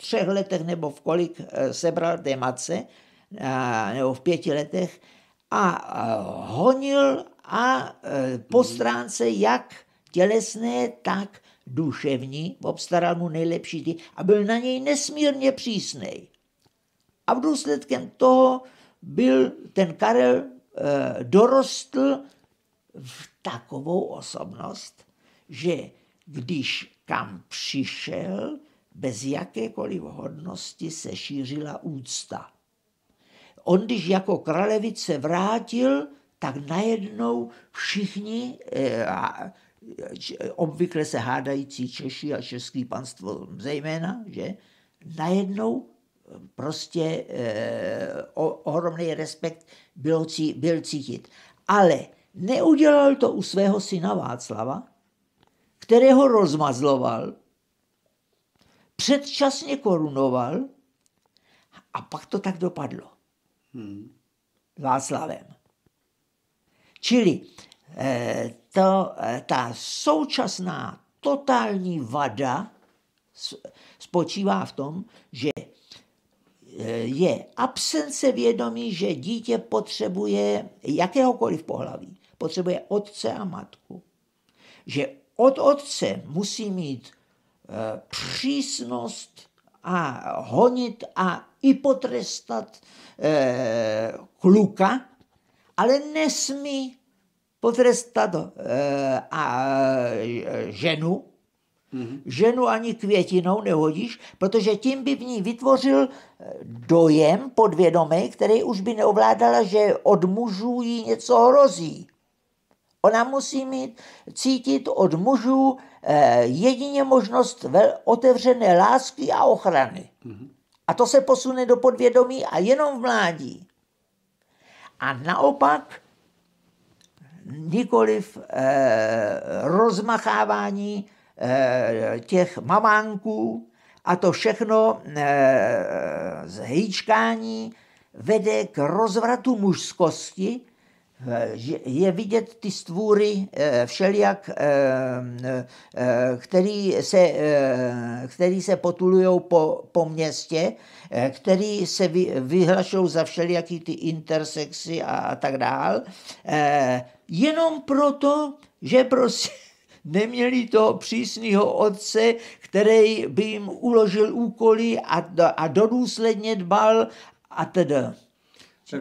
třech letech nebo v kolik eh, sebral té matce, eh, nebo v pěti letech, a eh, honil a po mhm. stránce jak tělesné, tak duševní, obstaral mu nejlepší ty a byl na něj nesmírně přísný. A v důsledkem toho byl ten Karel dorostl v takovou osobnost, že když kam přišel, bez jakékoliv hodnosti se šířila úcta. On, když jako kralevice vrátil, tak najednou všichni, eh, obvykle se hádající Češi a český panstvo zejména, že najednou eh, prostě eh, ohromný respekt byl cítit. Ale neudělal to u svého syna Václava, kterého rozmazloval, předčasně korunoval a pak to tak dopadlo. Hmm. Václavem. Čili eh, to, eh, ta současná totální vada spočívá v tom, že eh, je absence vědomí, že dítě potřebuje jakéhokoliv pohlaví. Potřebuje otce a matku. Že od otce musí mít Eh, přísnost a honit a i potrestat eh, kluka, ale nesmí potrestat eh, a ženu, Mm-hmm. Ženu ani květinou nehodíš, protože tím by v ní vytvořil dojem podvědomý, který už by neovládala, že od mužů jí něco hrozí. Ona musí mít, cítit od mužů eh, jedině možnost otevřené lásky a ochrany. Mm-hmm. A to se posune do podvědomí a jenom v mládí. A naopak nikoliv eh, rozmachávání eh, těch mamánků a to všechno eh, zhejčkání vede k rozvratu mužskosti, Eh, je vidět ty stvůry eh, všelijak, eh, který se, který se potulují po, po městě, který se vy, vyhlašou za všelijaký ty intersexy a, a tak dál, jenom proto, že prostě neměli toho přísného otce, který by jim uložil úkoly a, a dodůsledně dbal a teda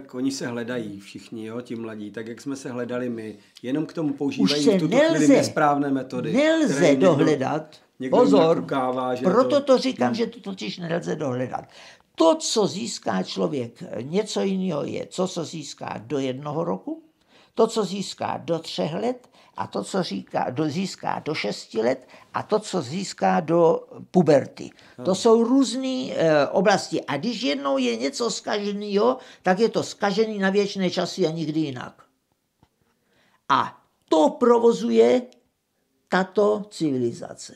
tak oni se hledají všichni, jo, ti mladí, tak jak jsme se hledali my. Jenom k tomu používají v tuto nelze, chvíli nesprávné metody. Nelze někdo, dohledat. Někdo Pozor, ukává, že proto to, to říkám, no. že to totiž nelze dohledat. To, co získá člověk, eh, něco jiného je, co, se získá do jednoho roku, to, co získá do třech let a to, co říká, do, získá do 6 let a to, co získá do puberty. Hmm. To jsou různé e, oblasti. A když jednou je něco zkaženého, tak je to zkažený na věčné časy a nikdy jinak. A to provozuje tato civilizace.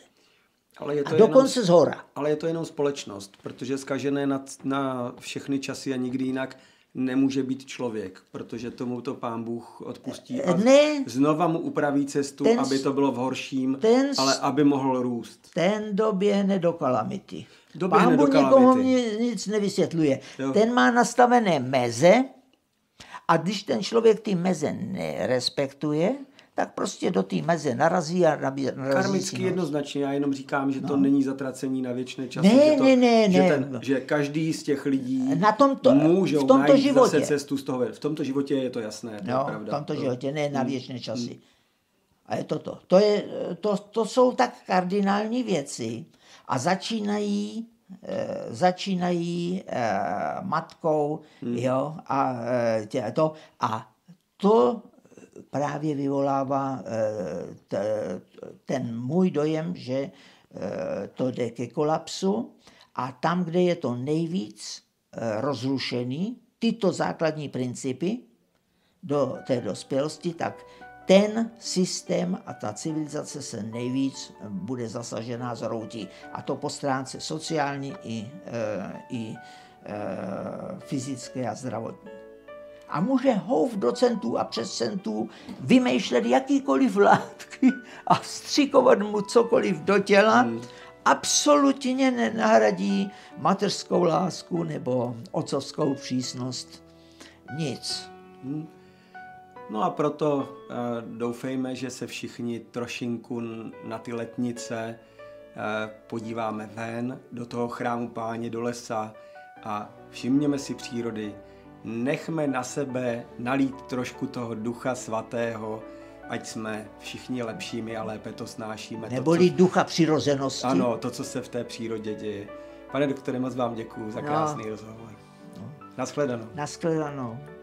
Ale je to a dokonce jenom, zhora. Ale je to jenom společnost, protože zkažené na, na všechny časy a nikdy jinak nemůže být člověk, protože tomu to pán Bůh odpustí a ne, znova mu upraví cestu, ten, aby to bylo v horším, ten, ale aby mohl růst. Ten doběhne do kalamity. Doběhne pán Bůh nikomu nic nevysvětluje. Jo. Ten má nastavené meze a když ten člověk ty meze nerespektuje, tak prostě do té meze narazí a nabí, narazí. Karmicky jednoznačně, já jenom říkám, že no. to není zatracení na věčné časy. Ne, že to, ne, ne, že, ten, ne. že každý z těch lidí na tomto, můžou v tomto najít životě. zase cestu z toho V tomto životě je to jasné, to no, je pravda. v tomto to... No. životě, ne na mm. věčné mm. časy. Hmm. A je to to. To, je, to, to jsou tak kardinální věci a začínají e, začínají e, matkou, hmm. jo, a e, tě, to, a to právě vyvolává eh, ten můj dojem, že eh, to jde ke kolapsu a tam, kde je to nejvíc eh, rozrušený, tyto základní principy do té dospělosti, tak ten systém a ta civilizace se nejvíc bude zasažená zroutí. A to po stránce sociální i, i, i fyzické a zdravotní a může houv docentů a přescentů vymýšlet jakýkoliv látky a vstřikovat mu cokoliv do těla, hmm. absolutně nenahradí materskou lásku nebo otcovskou přísnost. Nic. Hmm. No a proto uh, doufejme, že se všichni trošinku na ty letnice uh, podíváme ven do toho chrámu páně, do lesa a všimněme si přírody, nechme na sebe nalít trošku toho ducha svatého, ať jsme všichni lepšími a lépe to snášíme. Neboli to, co... ducha přirozenosti. Ano, to, co se v té přírodě děje. Pane doktore, moc vám děkuji za no. krásný no. rozhovor. No. Naschledanou. Naschledanou.